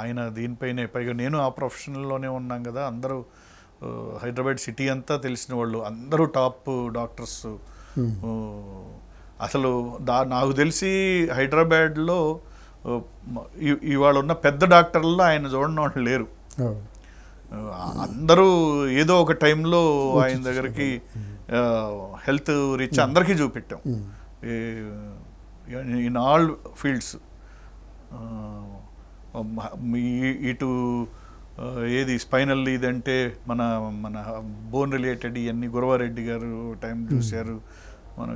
ఆయన దీనిపైనే పైగా నేను ఆ ప్రొఫెషన్లోనే ఉన్నాం కదా అందరూ హైదరాబాద్ సిటీ అంతా తెలిసిన వాళ్ళు అందరూ టాప్ డాక్టర్స్ hmm. అసలు దా నాకు తెలిసి హైదరాబాద్లో ఇవాళ ఉన్న పెద్ద డాక్టర్లలో ఆయన చూడని వాళ్ళు లేరు అందరూ ఏదో ఒక టైంలో ఆయన దగ్గరికి హెల్త్ రీచ్ hmm. అందరికీ చూపెట్టాం ఇన్ hmm. ఆల్ ఫీల్డ్స్ ఇటు ఏది స్పైనల్ ఇదంటే మన మన బోన్ రిలేటెడ్ ఇవన్నీ గురవారెడ్డి గారు టైం hmm. చూశారు మన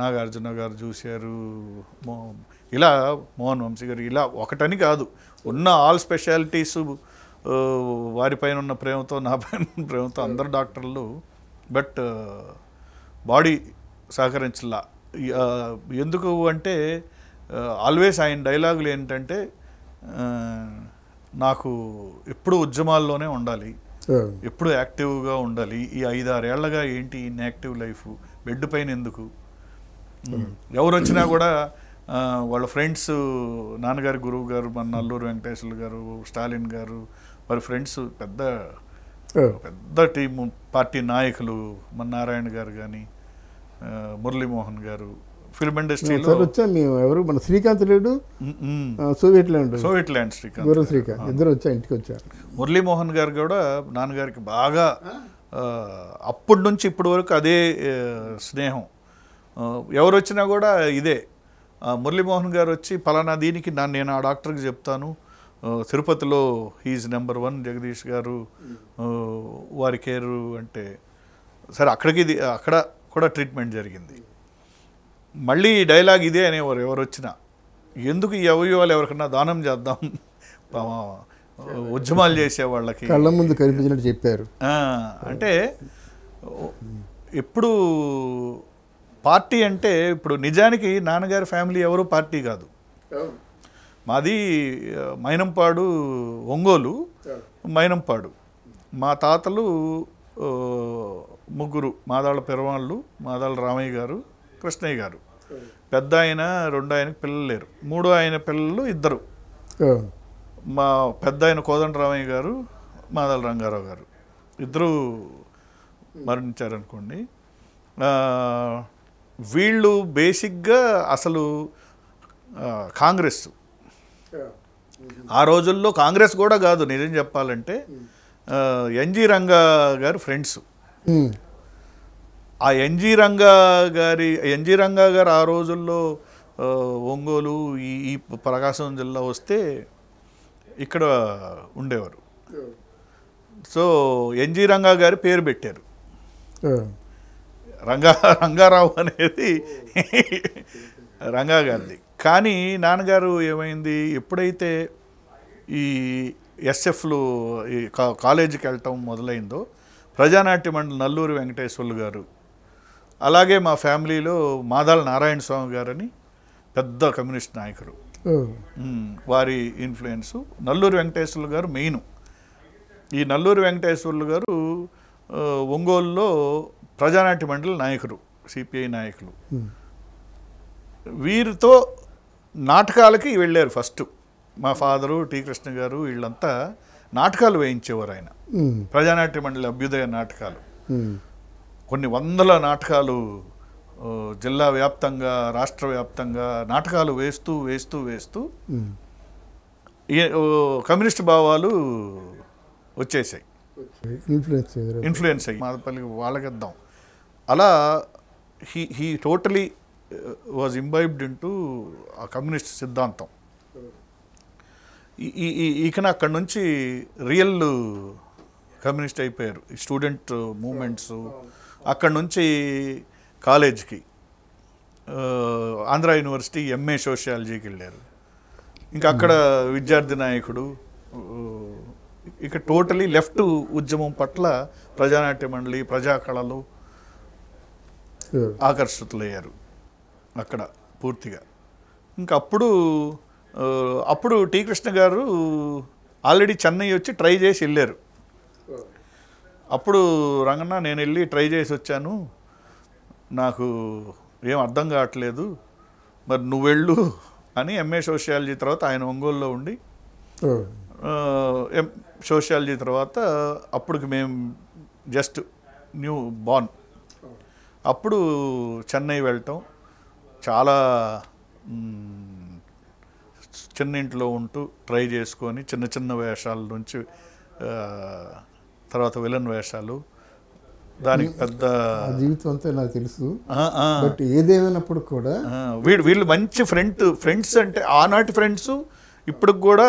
నాగార్జున గారు చూశారు ఇలా మోహన్ వంశీ గారు ఇలా ఒకటని కాదు ఉన్న ఆల్ స్పెషాలిటీస్ వారిపైన ఉన్న ప్రేమతో నా పైన ప్రేమతో అందరు hmm. డాక్టర్లు బట్ బాడీ సహకరించలా ఎందుకు అంటే ఆల్వేస్ ఆయన డైలాగులు ఏంటంటే నాకు ఎప్పుడు ఉద్యమాల్లోనే ఉండాలి ఎప్పుడు యాక్టివ్గా ఉండాలి ఈ ఐదారేళ్లగా ఏంటి ఇన్ యాక్టివ్ లైఫ్ బెడ్ పైన ఎందుకు ఎవరు వచ్చినా కూడా వాళ్ళ ఫ్రెండ్స్ నాన్నగారు గురువు గారు మన నల్లూరు వెంకటేశ్వర్లు గారు స్టాలిన్ గారు వారి ఫ్రెండ్స్ పెద్ద పెద్ద టీము పార్టీ నాయకులు మన నారాయణ గారు కానీ మురళీమోహన్ గారు ఫిల్మ్ ఇండస్ట్రీలో ఎవరు మన శ్రీకాంత్ లేడు Soviet land Soviet land Srikanth Srikanth ఇద్దరు వచ్చా ఇంటికి వచ్చారు మురళీమోహన్ గారు కూడా నాన్నగారికి బాగా అప్పటి నుంచి ఇప్పటి వరకు అదే స్నేహం ఎవరు వచ్చినా కూడా ఇదే మురళీమోహన్ గారు వచ్చి ఫలానా దీనికి నన్ను నేను ఆ డాక్టర్కి చెప్తాను తిరుపతిలో హీజ్ నెంబర్ వన్ జగదీష్ గారు వారి కేరు అంటే సరే అక్కడికి అక్కడ కూడా ట్రీట్మెంట్ జరిగింది మళ్ళీ ఈ డైలాగ్ ఇదే అనేవారు ఎవరు వచ్చినా ఎందుకు ఈ అవయవాలు ఎవరికన్నా దానం చేద్దాం ఉద్యమాలు చేసే వాళ్ళకి కళ్ళ ముందు కనిపించినట్టు చెప్పారు అంటే ఎప్పుడు పార్టీ అంటే ఇప్పుడు నిజానికి నాన్నగారి ఫ్యామిలీ ఎవరు పార్టీ కాదు మాది మైనంపాడు ఒంగోలు మైనంపాడు మా తాతలు ముగ్గురు మాదాళ్ళ పెరవాళ్ళు మాదాళ్ళ రామయ్య గారు కృష్ణయ్య గారు పెద్ద ఆయన రెండు ఆయనకు పిల్లలు లేరు మూడో ఆయన పిల్లలు ఇద్దరు మా పెద్ద ఆయన కోదండరామయ్య గారు మాదల రంగారావు గారు ఇద్దరు మరణించారనుకోండి వీళ్ళు బేసిక్గా అసలు కాంగ్రెస్ ఆ రోజుల్లో కాంగ్రెస్ కూడా కాదు నిజం చెప్పాలంటే ఎన్జి రంగా గారు ఫ్రెండ్స్ ఆ ఎన్జీ రంగా గారి ఎన్జీ రంగా గారు ఆ రోజుల్లో ఒంగోలు ఈ ఈ ప్రకాశం జిల్లా వస్తే ఇక్కడ ఉండేవారు సో ఎన్జీ రంగా గారి పేరు పెట్టారు రంగా రంగారావు అనేది రంగా గారిది కానీ నాన్నగారు ఏమైంది ఎప్పుడైతే ఈ ఎస్ఎఫ్లు ఈ కాలేజీకి వెళ్ళటం మొదలైందో ప్రజానాట్య మండలి నల్లూరి వెంకటేశ్వర్లు గారు అలాగే మా ఫ్యామిలీలో మాదాల నారాయణ స్వామి గారని పెద్ద కమ్యూనిస్ట్ నాయకులు వారి ఇన్ఫ్లుయెన్సు నల్లూరు వెంకటేశ్వర్లు గారు మెయిన్ ఈ నల్లూరు వెంకటేశ్వర్లు గారు ఒంగోలులో ప్రజానాటి మండలి నాయకులు సిపిఐ నాయకులు వీరితో నాటకాలకి వెళ్ళారు ఫస్ట్ మా ఫాదరు టీ కృష్ణ గారు వీళ్ళంతా నాటకాలు వేయించేవారు ఆయన ప్రజానాట్య మండలి అభ్యుదయ నాటకాలు కొన్ని వందల నాటకాలు జిల్లా వ్యాప్తంగా రాష్ట్ర వ్యాప్తంగా నాటకాలు వేస్తూ వేస్తూ వేస్తూ కమ్యూనిస్ట్ భావాలు వచ్చేసాయి ఇన్ఫ్లుయెన్స్ ఇన్ఫ్లుయెన్స్ అయ్యి మాదపల్లి వాళ్ళకిద్దాం అలా he he totally was imbibed into ఆ కమ్యూనిస్ట్ సిద్ధాంతం ఈ ఈకన అక్కడి నుంచి రియల్ కమ్యూనిస్ట్ అయిపోయారు స్టూడెంట్ మూమెంట్స్ అక్కడి నుంచి కాలేజ్కి ఆంధ్ర యూనివర్సిటీ ఎంఏ సోషియాలజీకి వెళ్ళారు ఇంకా అక్కడ విద్యార్థి నాయకుడు ఇక టోటలీ లెఫ్ట్ ఉద్యమం పట్ల ప్రజానాట్య మండలి ప్రజాకళలు ఆకర్షితులయ్యారు అక్కడ పూర్తిగా ఇంకా అప్పుడు అప్పుడు టీ కృష్ణ గారు ఆల్రెడీ చెన్నై వచ్చి ట్రై చేసి వెళ్ళారు అప్పుడు రంగన్న నేను వెళ్ళి ట్రై చేసి వచ్చాను నాకు ఏం అర్థం కావట్లేదు మరి నువ్వు వెళ్ళు అని ఎంఏ సోషియాలజీ తర్వాత ఆయన ఒంగోలులో ఉండి ఎం సోషియాలజీ తర్వాత అప్పటికి మేము జస్ట్ న్యూ బాన్ అప్పుడు చెన్నై వెళ్ళటం చాలా చిన్నింట్లో ఇంట్లో ఉంటూ ట్రై చేసుకొని చిన్న చిన్న వేషాల నుంచి తర్వాత విలన్ వేషాలు దానికి పెద్ద జీవితం అంతా నాకు తెలుసు బట్ ఏదేమైనప్పుడు కూడా వీడు వీళ్ళు మంచి ఫ్రెండ్ ఫ్రెండ్స్ అంటే ఆనాటి ఫ్రెండ్స్ ఇప్పుడు కూడా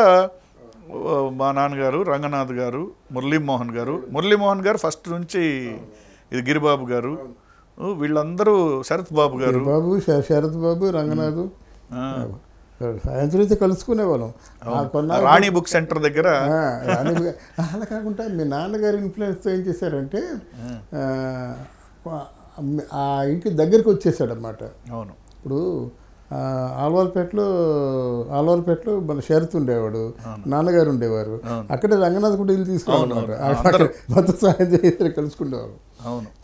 మా నాన్నగారు రంగనాథ్ గారు మురళీమోహన్ గారు మురళీమోహన్ గారు ఫస్ట్ నుంచి ఇది గిరిబాబు గారు వీళ్ళందరూ శరత్ బాబు గారు బాబు శరత్ బాబు రంగనాథ్ సాయంత్రం అయితే కలుసుకునేవాళ్ళం రాణి బుక్ సెంటర్ దగ్గర రాణి బుక్ అలా కాకుండా మీ నాన్నగారి ఇన్ఫ్లుయెన్స్తో ఏం చేశారంటే ఆ ఇంటి దగ్గరికి వచ్చేసాడు అన్నమాట అవును ఇప్పుడు ఆల్వాల్పేటలో ఆల్వాల్పేటలో మన షరత్ ఉండేవాడు నాన్నగారు ఉండేవారు అక్కడే రంగనాథ్ కూడా ఇల్లు తీసుకున్నారు మొత్తం సాయం చేసి కలుసుకునేవారు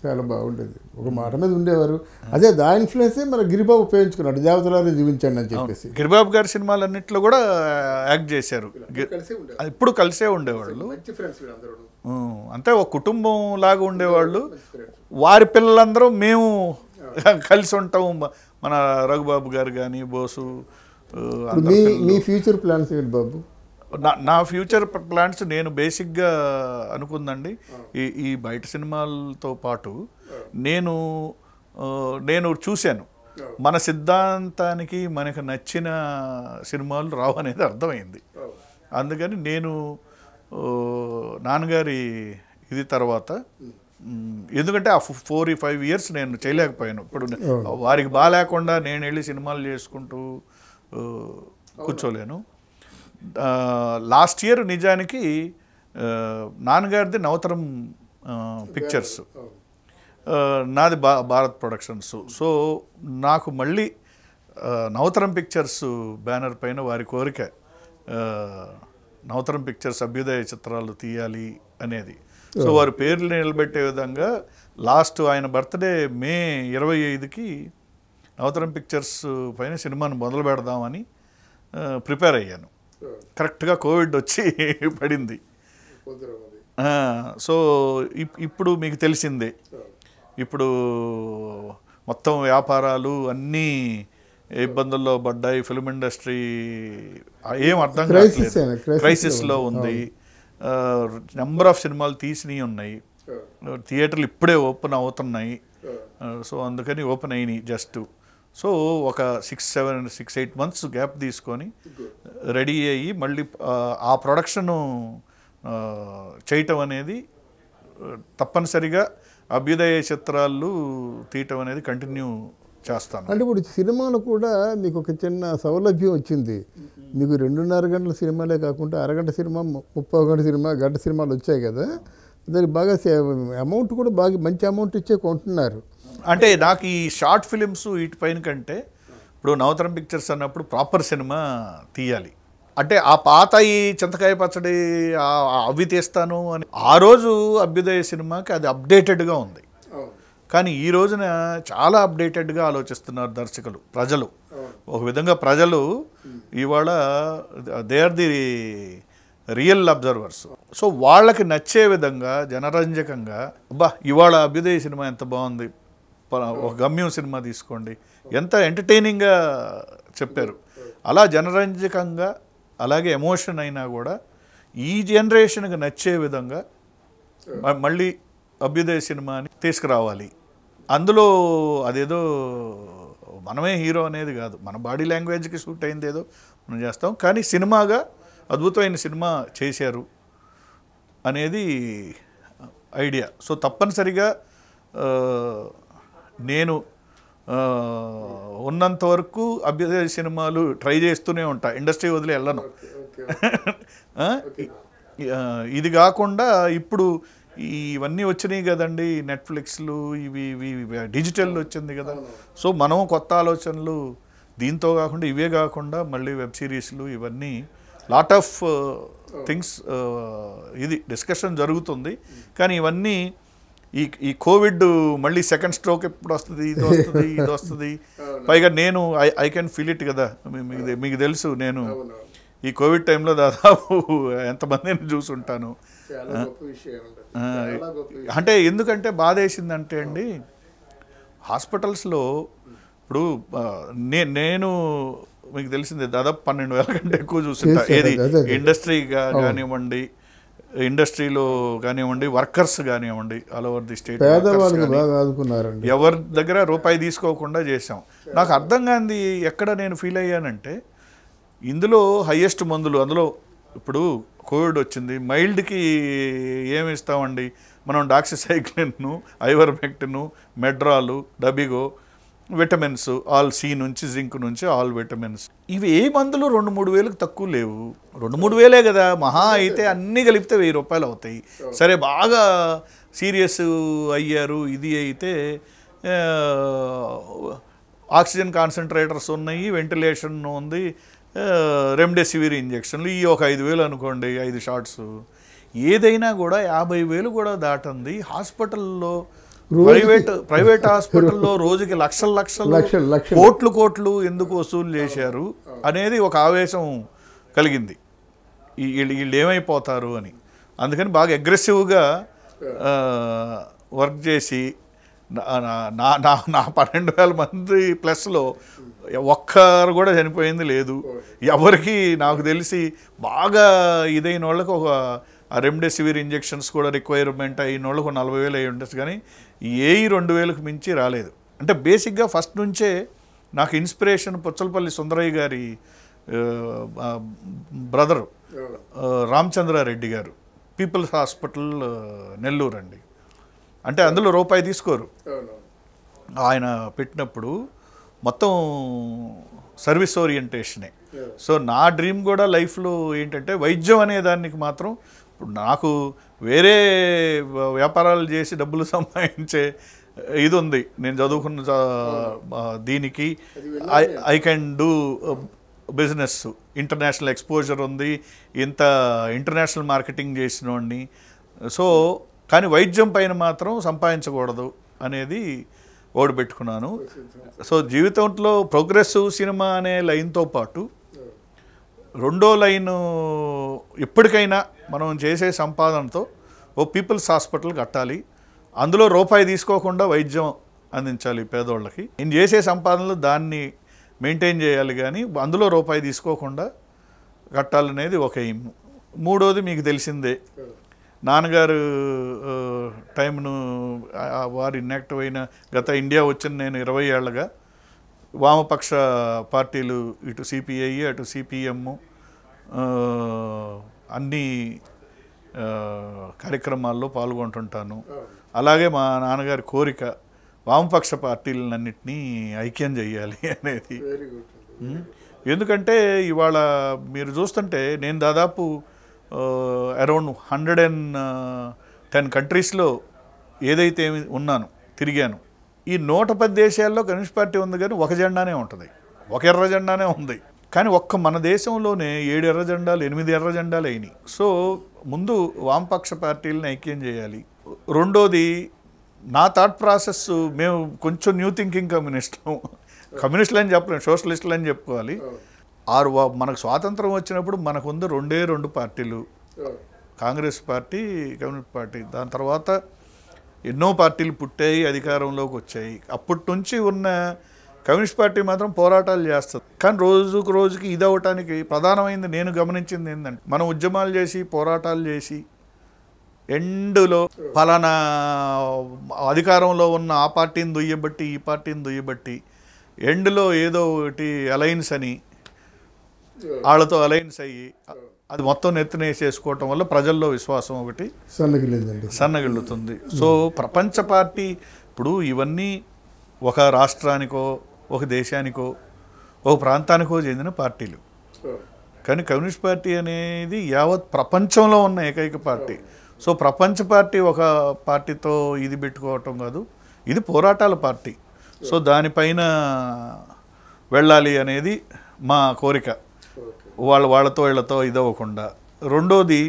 చాలా బాగుండేది ఒక మాట మీద ఉండేవారు అదే దా ఇన్ఫ్లుయెన్స్ మన గిరిబాబు ఉపయోగించుకున్నాడు దేవతలారి జీవించండి అని చెప్పేసి గిరిబాబు గారి సినిమాలన్నింటిలో కూడా యాక్ట్ చేశారు ఇప్పుడు కలిసే ఉండేవాళ్ళు అంతే ఒక కుటుంబం లాగా ఉండేవాళ్ళు వారి పిల్లలందరూ మేము కలిసి ఉంటాము మన రఘుబాబు గారు కానీ బోసు మీ ఫ్యూచర్ ప్లాన్స్ ఏంటి బాబు నా నా ఫ్యూచర్ ప్లాన్స్ నేను బేసిక్గా అనుకుందండి ఈ ఈ బయట సినిమాలతో పాటు నేను నేను చూశాను మన సిద్ధాంతానికి మనకు నచ్చిన సినిమాలు రావనేది అర్థమైంది అందుకని నేను నాన్నగారి ఇది తర్వాత ఎందుకంటే ఆ ఫోర్ ఫైవ్ ఇయర్స్ నేను చేయలేకపోయాను ఇప్పుడు వారికి బాగాలేకుండా నేను వెళ్ళి సినిమాలు చేసుకుంటూ కూర్చోలేను లాస్ట్ ఇయర్ నిజానికి నాన్నగారిది నవతరం పిక్చర్స్ నాది భా భారత్ ప్రొడక్షన్స్ సో నాకు మళ్ళీ నవతరం పిక్చర్స్ బ్యానర్ పైన వారి కోరిక నవతరం పిక్చర్స్ అభ్యుదయ చిత్రాలు తీయాలి అనేది సో వారి పేర్లు నిలబెట్టే విధంగా లాస్ట్ ఆయన బర్త్డే మే ఇరవై ఐదుకి నవతరం పిక్చర్స్ పైన సినిమాను మొదలు పెడదామని ప్రిపేర్ అయ్యాను కరెక్ట్గా కోవిడ్ వచ్చి పడింది సో ఇప్పుడు మీకు తెలిసిందే ఇప్పుడు మొత్తం వ్యాపారాలు అన్నీ ఇబ్బందుల్లో పడ్డాయి ఫిల్మ్ ఇండస్ట్రీ ఏం అర్థం క్రైసిస్లో ఉంది నెంబర్ ఆఫ్ సినిమాలు తీసినవి ఉన్నాయి థియేటర్లు ఇప్పుడే ఓపెన్ అవుతున్నాయి సో అందుకని ఓపెన్ అయినాయి జస్ట్ సో ఒక six seven six eight months gap తీసుకొని రెడీ అయ్యి మళ్ళీ ఆ ప్రొడక్షను చేయటం అనేది తప్పనిసరిగా అభ్యుదయ చిత్రాలు తీయటం అనేది కంటిన్యూ చేస్తాను అంటే ఇప్పుడు సినిమాలు కూడా మీకు ఒక చిన్న సౌలభ్యం వచ్చింది మీకు రెండున్నర గంటల సినిమాలే కాకుండా అరగంట సినిమా ముప్పై గంట సినిమా గంట సినిమాలు వచ్చాయి కదా దానికి బాగా అమౌంట్ కూడా బాగా మంచి అమౌంట్ ఇచ్చే కొంటున్నారు అంటే నాకు ఈ షార్ట్ ఫిలిమ్స్ వీటిపైన కంటే ఇప్పుడు నవతరం పిక్చర్స్ అన్నప్పుడు ప్రాపర్ సినిమా తీయాలి అంటే ఆ పాత ఈ చింతకాయ పచ్చడి అవి తీస్తాను అని ఆ రోజు అభ్యుదయ సినిమాకి అది అప్డేటెడ్గా ఉంది కానీ ఈ రోజున చాలా అప్డేటెడ్గా ఆలోచిస్తున్నారు దర్శకులు ప్రజలు ఒక విధంగా ప్రజలు ఇవాళ they are the real observers so వాళ్ళకి నచ్చే విధంగా జనరంజకంగా అబ్బా ఇవాళ అభ్యుదయ సినిమా ఎంత బాగుంది ఒక గమ్యం సినిమా తీసుకోండి ఎంత ఎంటర్టైనింగ్గా చెప్పారు అలా జనరంజకంగా అలాగే ఎమోషన్ అయినా కూడా ఈ జనరేషన్కి నచ్చే విధంగా మళ్ళీ అభ్యుదయ సినిమాని తీసుకురావాలి అందులో అదేదో మనమే హీరో అనేది కాదు మన బాడీ లాంగ్వేజ్కి సూట్ అయింది ఏదో మనం చేస్తాం కానీ సినిమాగా అద్భుతమైన సినిమా చేశారు అనేది ఐడియా సో తప్పనిసరిగా నేను ఉన్నంత వరకు అభ్యుదయ సినిమాలు ట్రై చేస్తూనే ఉంటా ఇండస్ట్రీ వదిలి వెళ్ళను ఇది కాకుండా ఇప్పుడు ఇవన్నీ వచ్చినాయి కదండి నెట్ఫ్లిక్స్లు ఇవి ఇవి డిజిటల్ వచ్చింది కదా సో మనం కొత్త ఆలోచనలు దీంతో కాకుండా ఇవే కాకుండా మళ్ళీ వెబ్ సిరీస్లు ఇవన్నీ లాట్ ఆఫ్ థింగ్స్ ఇది డిస్కషన్ జరుగుతుంది కానీ ఇవన్నీ ఈ ఈ కోవిడ్ మళ్ళీ సెకండ్ స్ట్రోక్ ఎప్పుడు వస్తుంది ఇది వస్తుంది ఇది వస్తుంది పైగా నేను I I can feel it కదా మీకు మీకు తెలుసు నేను ఈ కోవిడ్ టైంలో దాదాపు ఎంతమందిని చూసుంటాను అంటే ఎందుకంటే బాధ వేసిందంటే అండి హాస్పిటల్స్లో ఇప్పుడు నే నేను మీకు తెలిసింది దాదాపు పన్నెండు వేల కంటే ఎక్కువ చూస్తుంటా ఏది ఇండస్ట్రీగా కానివ్వండి ఇండస్ట్రీలో కానివ్వండి వర్కర్స్ కానివ్వండి ఆల్ ఓవర్ ది స్టేట్ ఎవరి దగ్గర రూపాయి తీసుకోకుండా చేసాం నాకు అర్థం కాంది ఎక్కడ నేను ఫీల్ అయ్యానంటే ఇందులో హయ్యెస్ట్ మందులు అందులో ఇప్పుడు కోవిడ్ వచ్చింది మైల్డ్కి ఏమి ఇస్తామండి మనం డాక్సిసైక్లిన్ను ఐవర్మెక్టిన్ మెడ్రాలు డబిగో విటమిన్స్ ఆల్ సి నుంచి జింక్ నుంచి ఆల్ విటమిన్స్ ఇవి ఏ మందులు రెండు మూడు వేలకు తక్కువ లేవు రెండు మూడు వేలే కదా మహా అయితే అన్నీ కలిపితే వెయ్యి రూపాయలు అవుతాయి సరే బాగా సీరియస్ అయ్యారు ఇది అయితే ఆక్సిజన్ కాన్సన్ట్రేటర్స్ ఉన్నాయి వెంటిలేషన్ ఉంది రెమ్డెసివిర్ ఇంజక్షన్లు ఈ ఒక ఐదు వేలు అనుకోండి ఐదు షార్ట్స్ ఏదైనా కూడా యాభై వేలు కూడా దాటంది హాస్పిటల్లో ప్రైవేట్ ప్రైవేట్ హాస్పిటల్లో రోజుకి లక్షల లక్షలు కోట్లు కోట్లు ఎందుకు వసూలు చేశారు అనేది ఒక ఆవేశం కలిగింది వీళ్ళు వీళ్ళు ఏమైపోతారు అని అందుకని బాగా అగ్రెసివ్గా వర్క్ చేసి నా నా నా పన్నెండు వేల మంది ప్లస్లో ఒక్కరు కూడా చనిపోయింది లేదు ఎవరికి నాకు తెలిసి బాగా ఇదైన వాళ్ళకి ఒక రెమ్డెసివిర్ ఇంజెక్షన్స్ కూడా రిక్వైర్మెంట్ అయిన వాళ్ళకు నలభై వేలు అయి ఉండొచ్చు కానీ ఏ రెండు వేలకు మించి రాలేదు అంటే బేసిక్గా ఫస్ట్ నుంచే నాకు ఇన్స్పిరేషన్ పుచ్చలపల్లి సుందరయ్య గారి బ్రదరు రామచంద్రారెడ్డి గారు పీపుల్స్ హాస్పిటల్ నెల్లూరు అండి అంటే అందులో రూపాయి తీసుకోరు ఆయన పెట్టినప్పుడు మొత్తం సర్వీస్ ఓరియంటేషనే సో నా డ్రీమ్ కూడా లైఫ్లో ఏంటంటే వైద్యం అనే దానికి మాత్రం నాకు వేరే వ్యాపారాలు చేసి డబ్బులు సంపాదించే ఇది ఉంది నేను చదువుకున్న దీనికి I can do business international exposure ఉంది ఇంత ఇంటర్నేషనల్ మార్కెటింగ్ వాడిని సో కానీ వైద్యం పైన మాత్రం సంపాదించకూడదు అనేది ఓడి పెట్టుకున్నాను సో జీవితంలో ప్రోగ్రెస్ సినిమా అనే లైన్తో పాటు రెండో లైన్ ఎప్పటికైనా మనం చేసే సంపాదనతో ఓ పీపుల్స్ హాస్పిటల్ కట్టాలి అందులో రూపాయి తీసుకోకుండా వైద్యం అందించాలి పేదోళ్ళకి నేను చేసే సంపాదనలు దాన్ని మెయింటైన్ చేయాలి కానీ అందులో రూపాయి తీసుకోకుండా కట్టాలనేది ఒక ఎయిమ్ మూడోది మీకు తెలిసిందే నాన్నగారు టైంను వారు ఇన్యాక్టివ్ అయిన గత ఇండియా వచ్చిన నేను ఇరవై ఏళ్ళగా వామపక్ష పార్టీలు ఇటు సిపిఐ అటు సిపిఎం అన్ని కార్యక్రమాల్లో పాల్గొంటుంటాను అలాగే మా నాన్నగారి కోరిక వామపక్ష పార్టీలన్నింటినీ ఐక్యం చేయాలి అనేది ఎందుకంటే ఇవాళ మీరు చూస్తుంటే నేను దాదాపు అరౌండ్ హండ్రెడ్ అండ్ టెన్ కంట్రీస్లో ఏదైతే ఉన్నాను తిరిగాను ఈ నూట పది దేశాల్లో కమ్యూనిస్ట్ పార్టీ ఉంది కానీ ఒక జెండానే ఉంటుంది ఒక ఎర్ర జెండానే ఉంది కానీ ఒక్క మన దేశంలోనే ఏడు ఎర్ర జెండాలు ఎనిమిది ఎర్ర జెండాలు అయినాయి సో ముందు వామపక్ష పార్టీలను ఐక్యం చేయాలి రెండోది నా థాట్ ప్రాసెస్ మేము కొంచెం న్యూ థింకింగ్ కమ్యూనిస్టులు కమ్యూనిస్టులు అని చెప్పలేము సోషలిస్టులు అని చెప్పుకోవాలి ఆరు మనకు స్వాతంత్రం వచ్చినప్పుడు మనకుంది రెండే రెండు పార్టీలు కాంగ్రెస్ పార్టీ కమ్యూనిస్ట్ పార్టీ దాని తర్వాత ఎన్నో పార్టీలు పుట్టాయి అధికారంలోకి వచ్చాయి అప్పటి నుంచి ఉన్న కమ్యూనిస్ట్ పార్టీ మాత్రం పోరాటాలు చేస్తుంది కానీ రోజుకు రోజుకి ఇది అవటానికి ప్రధానమైంది నేను గమనించింది ఏంటంటే మనం ఉద్యమాలు చేసి పోరాటాలు చేసి ఎండ్లో ఫలానా అధికారంలో ఉన్న ఆ పార్టీని దుయ్యబట్టి ఈ పార్టీని దుయ్యబట్టి ఎండ్లో ఏదో ఒకటి అలయన్స్ అని వాళ్ళతో అలయన్స్ అయ్యి అది మొత్తం నెత్తిన చేసుకోవటం వల్ల ప్రజల్లో విశ్వాసం ఒకటి సన్నగిల్లిందండి సన్నగిల్లుతుంది సో ప్రపంచ పార్టీ ఇప్పుడు ఇవన్నీ ఒక రాష్ట్రానికో ఒక దేశానికో ఒక ప్రాంతానికో చెందిన పార్టీలు కానీ కమ్యూనిస్ట్ పార్టీ అనేది యావత్ ప్రపంచంలో ఉన్న ఏకైక పార్టీ సో ప్రపంచ పార్టీ ఒక పార్టీతో ఇది పెట్టుకోవటం కాదు ఇది పోరాటాల పార్టీ సో దానిపైన వెళ్ళాలి అనేది మా కోరిక వాళ్ళ వాళ్ళతో వీళ్ళతో ఇదవ్వకుండా రెండోది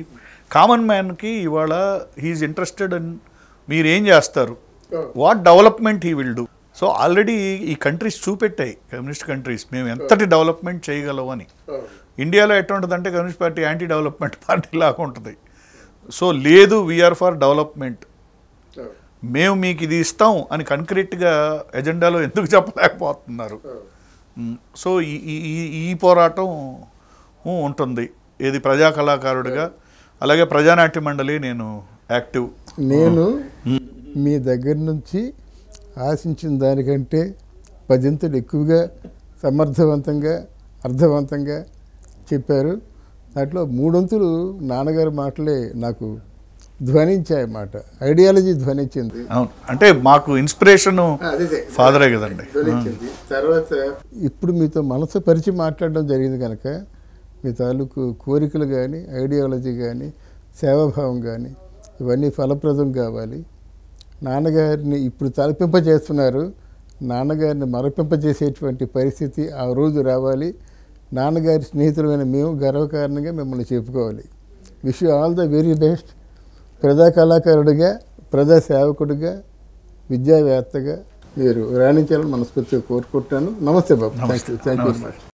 కామన్ మ్యాన్కి ఇవాళ హీఈస్ ఇంట్రెస్టెడ్ మీరు మీరేం చేస్తారు what development he will do so already ఈ కంట్రీస్ చూపెట్టాయి కమ్యూనిస్ట్ కంట్రీస్ మేము ఎంతటి డెవలప్మెంట్ అని ఇండియాలో అంటే communist party anti development party లాగా ఉంటుంది సో లేదు వీఆర్ ఫర్ డెవలప్మెంట్ మేము మీకు ఇది ఇస్తాం అని కంక్రీట్గా ఎజెండాలో ఎందుకు చెప్పలేకపోతున్నారు సో ఈ ఈ పోరాటం ఉంటుంది ఏది ప్రజా కళాకారుడిగా అలాగే ప్రజానాట్య మండలి నేను యాక్టివ్ నేను మీ దగ్గర నుంచి ఆశించిన దానికంటే పదింతలు ఎక్కువగా సమర్థవంతంగా అర్థవంతంగా చెప్పారు దాంట్లో మూడొంతులు నాన్నగారి మాటలే నాకు ధ్వనించాయి మాట ఐడియాలజీ ధ్వనించింది అంటే మాకు ఇన్స్పిరేషన్ ఫాదరే కదండి తర్వాత ఇప్పుడు మీతో మనసు పరిచి మాట్లాడడం జరిగింది కనుక మీ తాలూకు కోరికలు కానీ ఐడియాలజీ కానీ సేవాభావం కానీ ఇవన్నీ ఫలప్రదం కావాలి నాన్నగారిని ఇప్పుడు తలపింపజేస్తున్నారు నాన్నగారిని మరపింపజేసేటువంటి పరిస్థితి ఆ రోజు రావాలి నాన్నగారి స్నేహితులమైన మేము గర్వకారణంగా మిమ్మల్ని చెప్పుకోవాలి wish all the very best ప్రజా కళాకారుడిగా ప్రజా సేవకుడిగా విద్యావేత్తగా మీరు రాణించాలని మనస్ఫూర్తిగా కోరుకుంటాను నమస్తే బాబు thank you thank you very much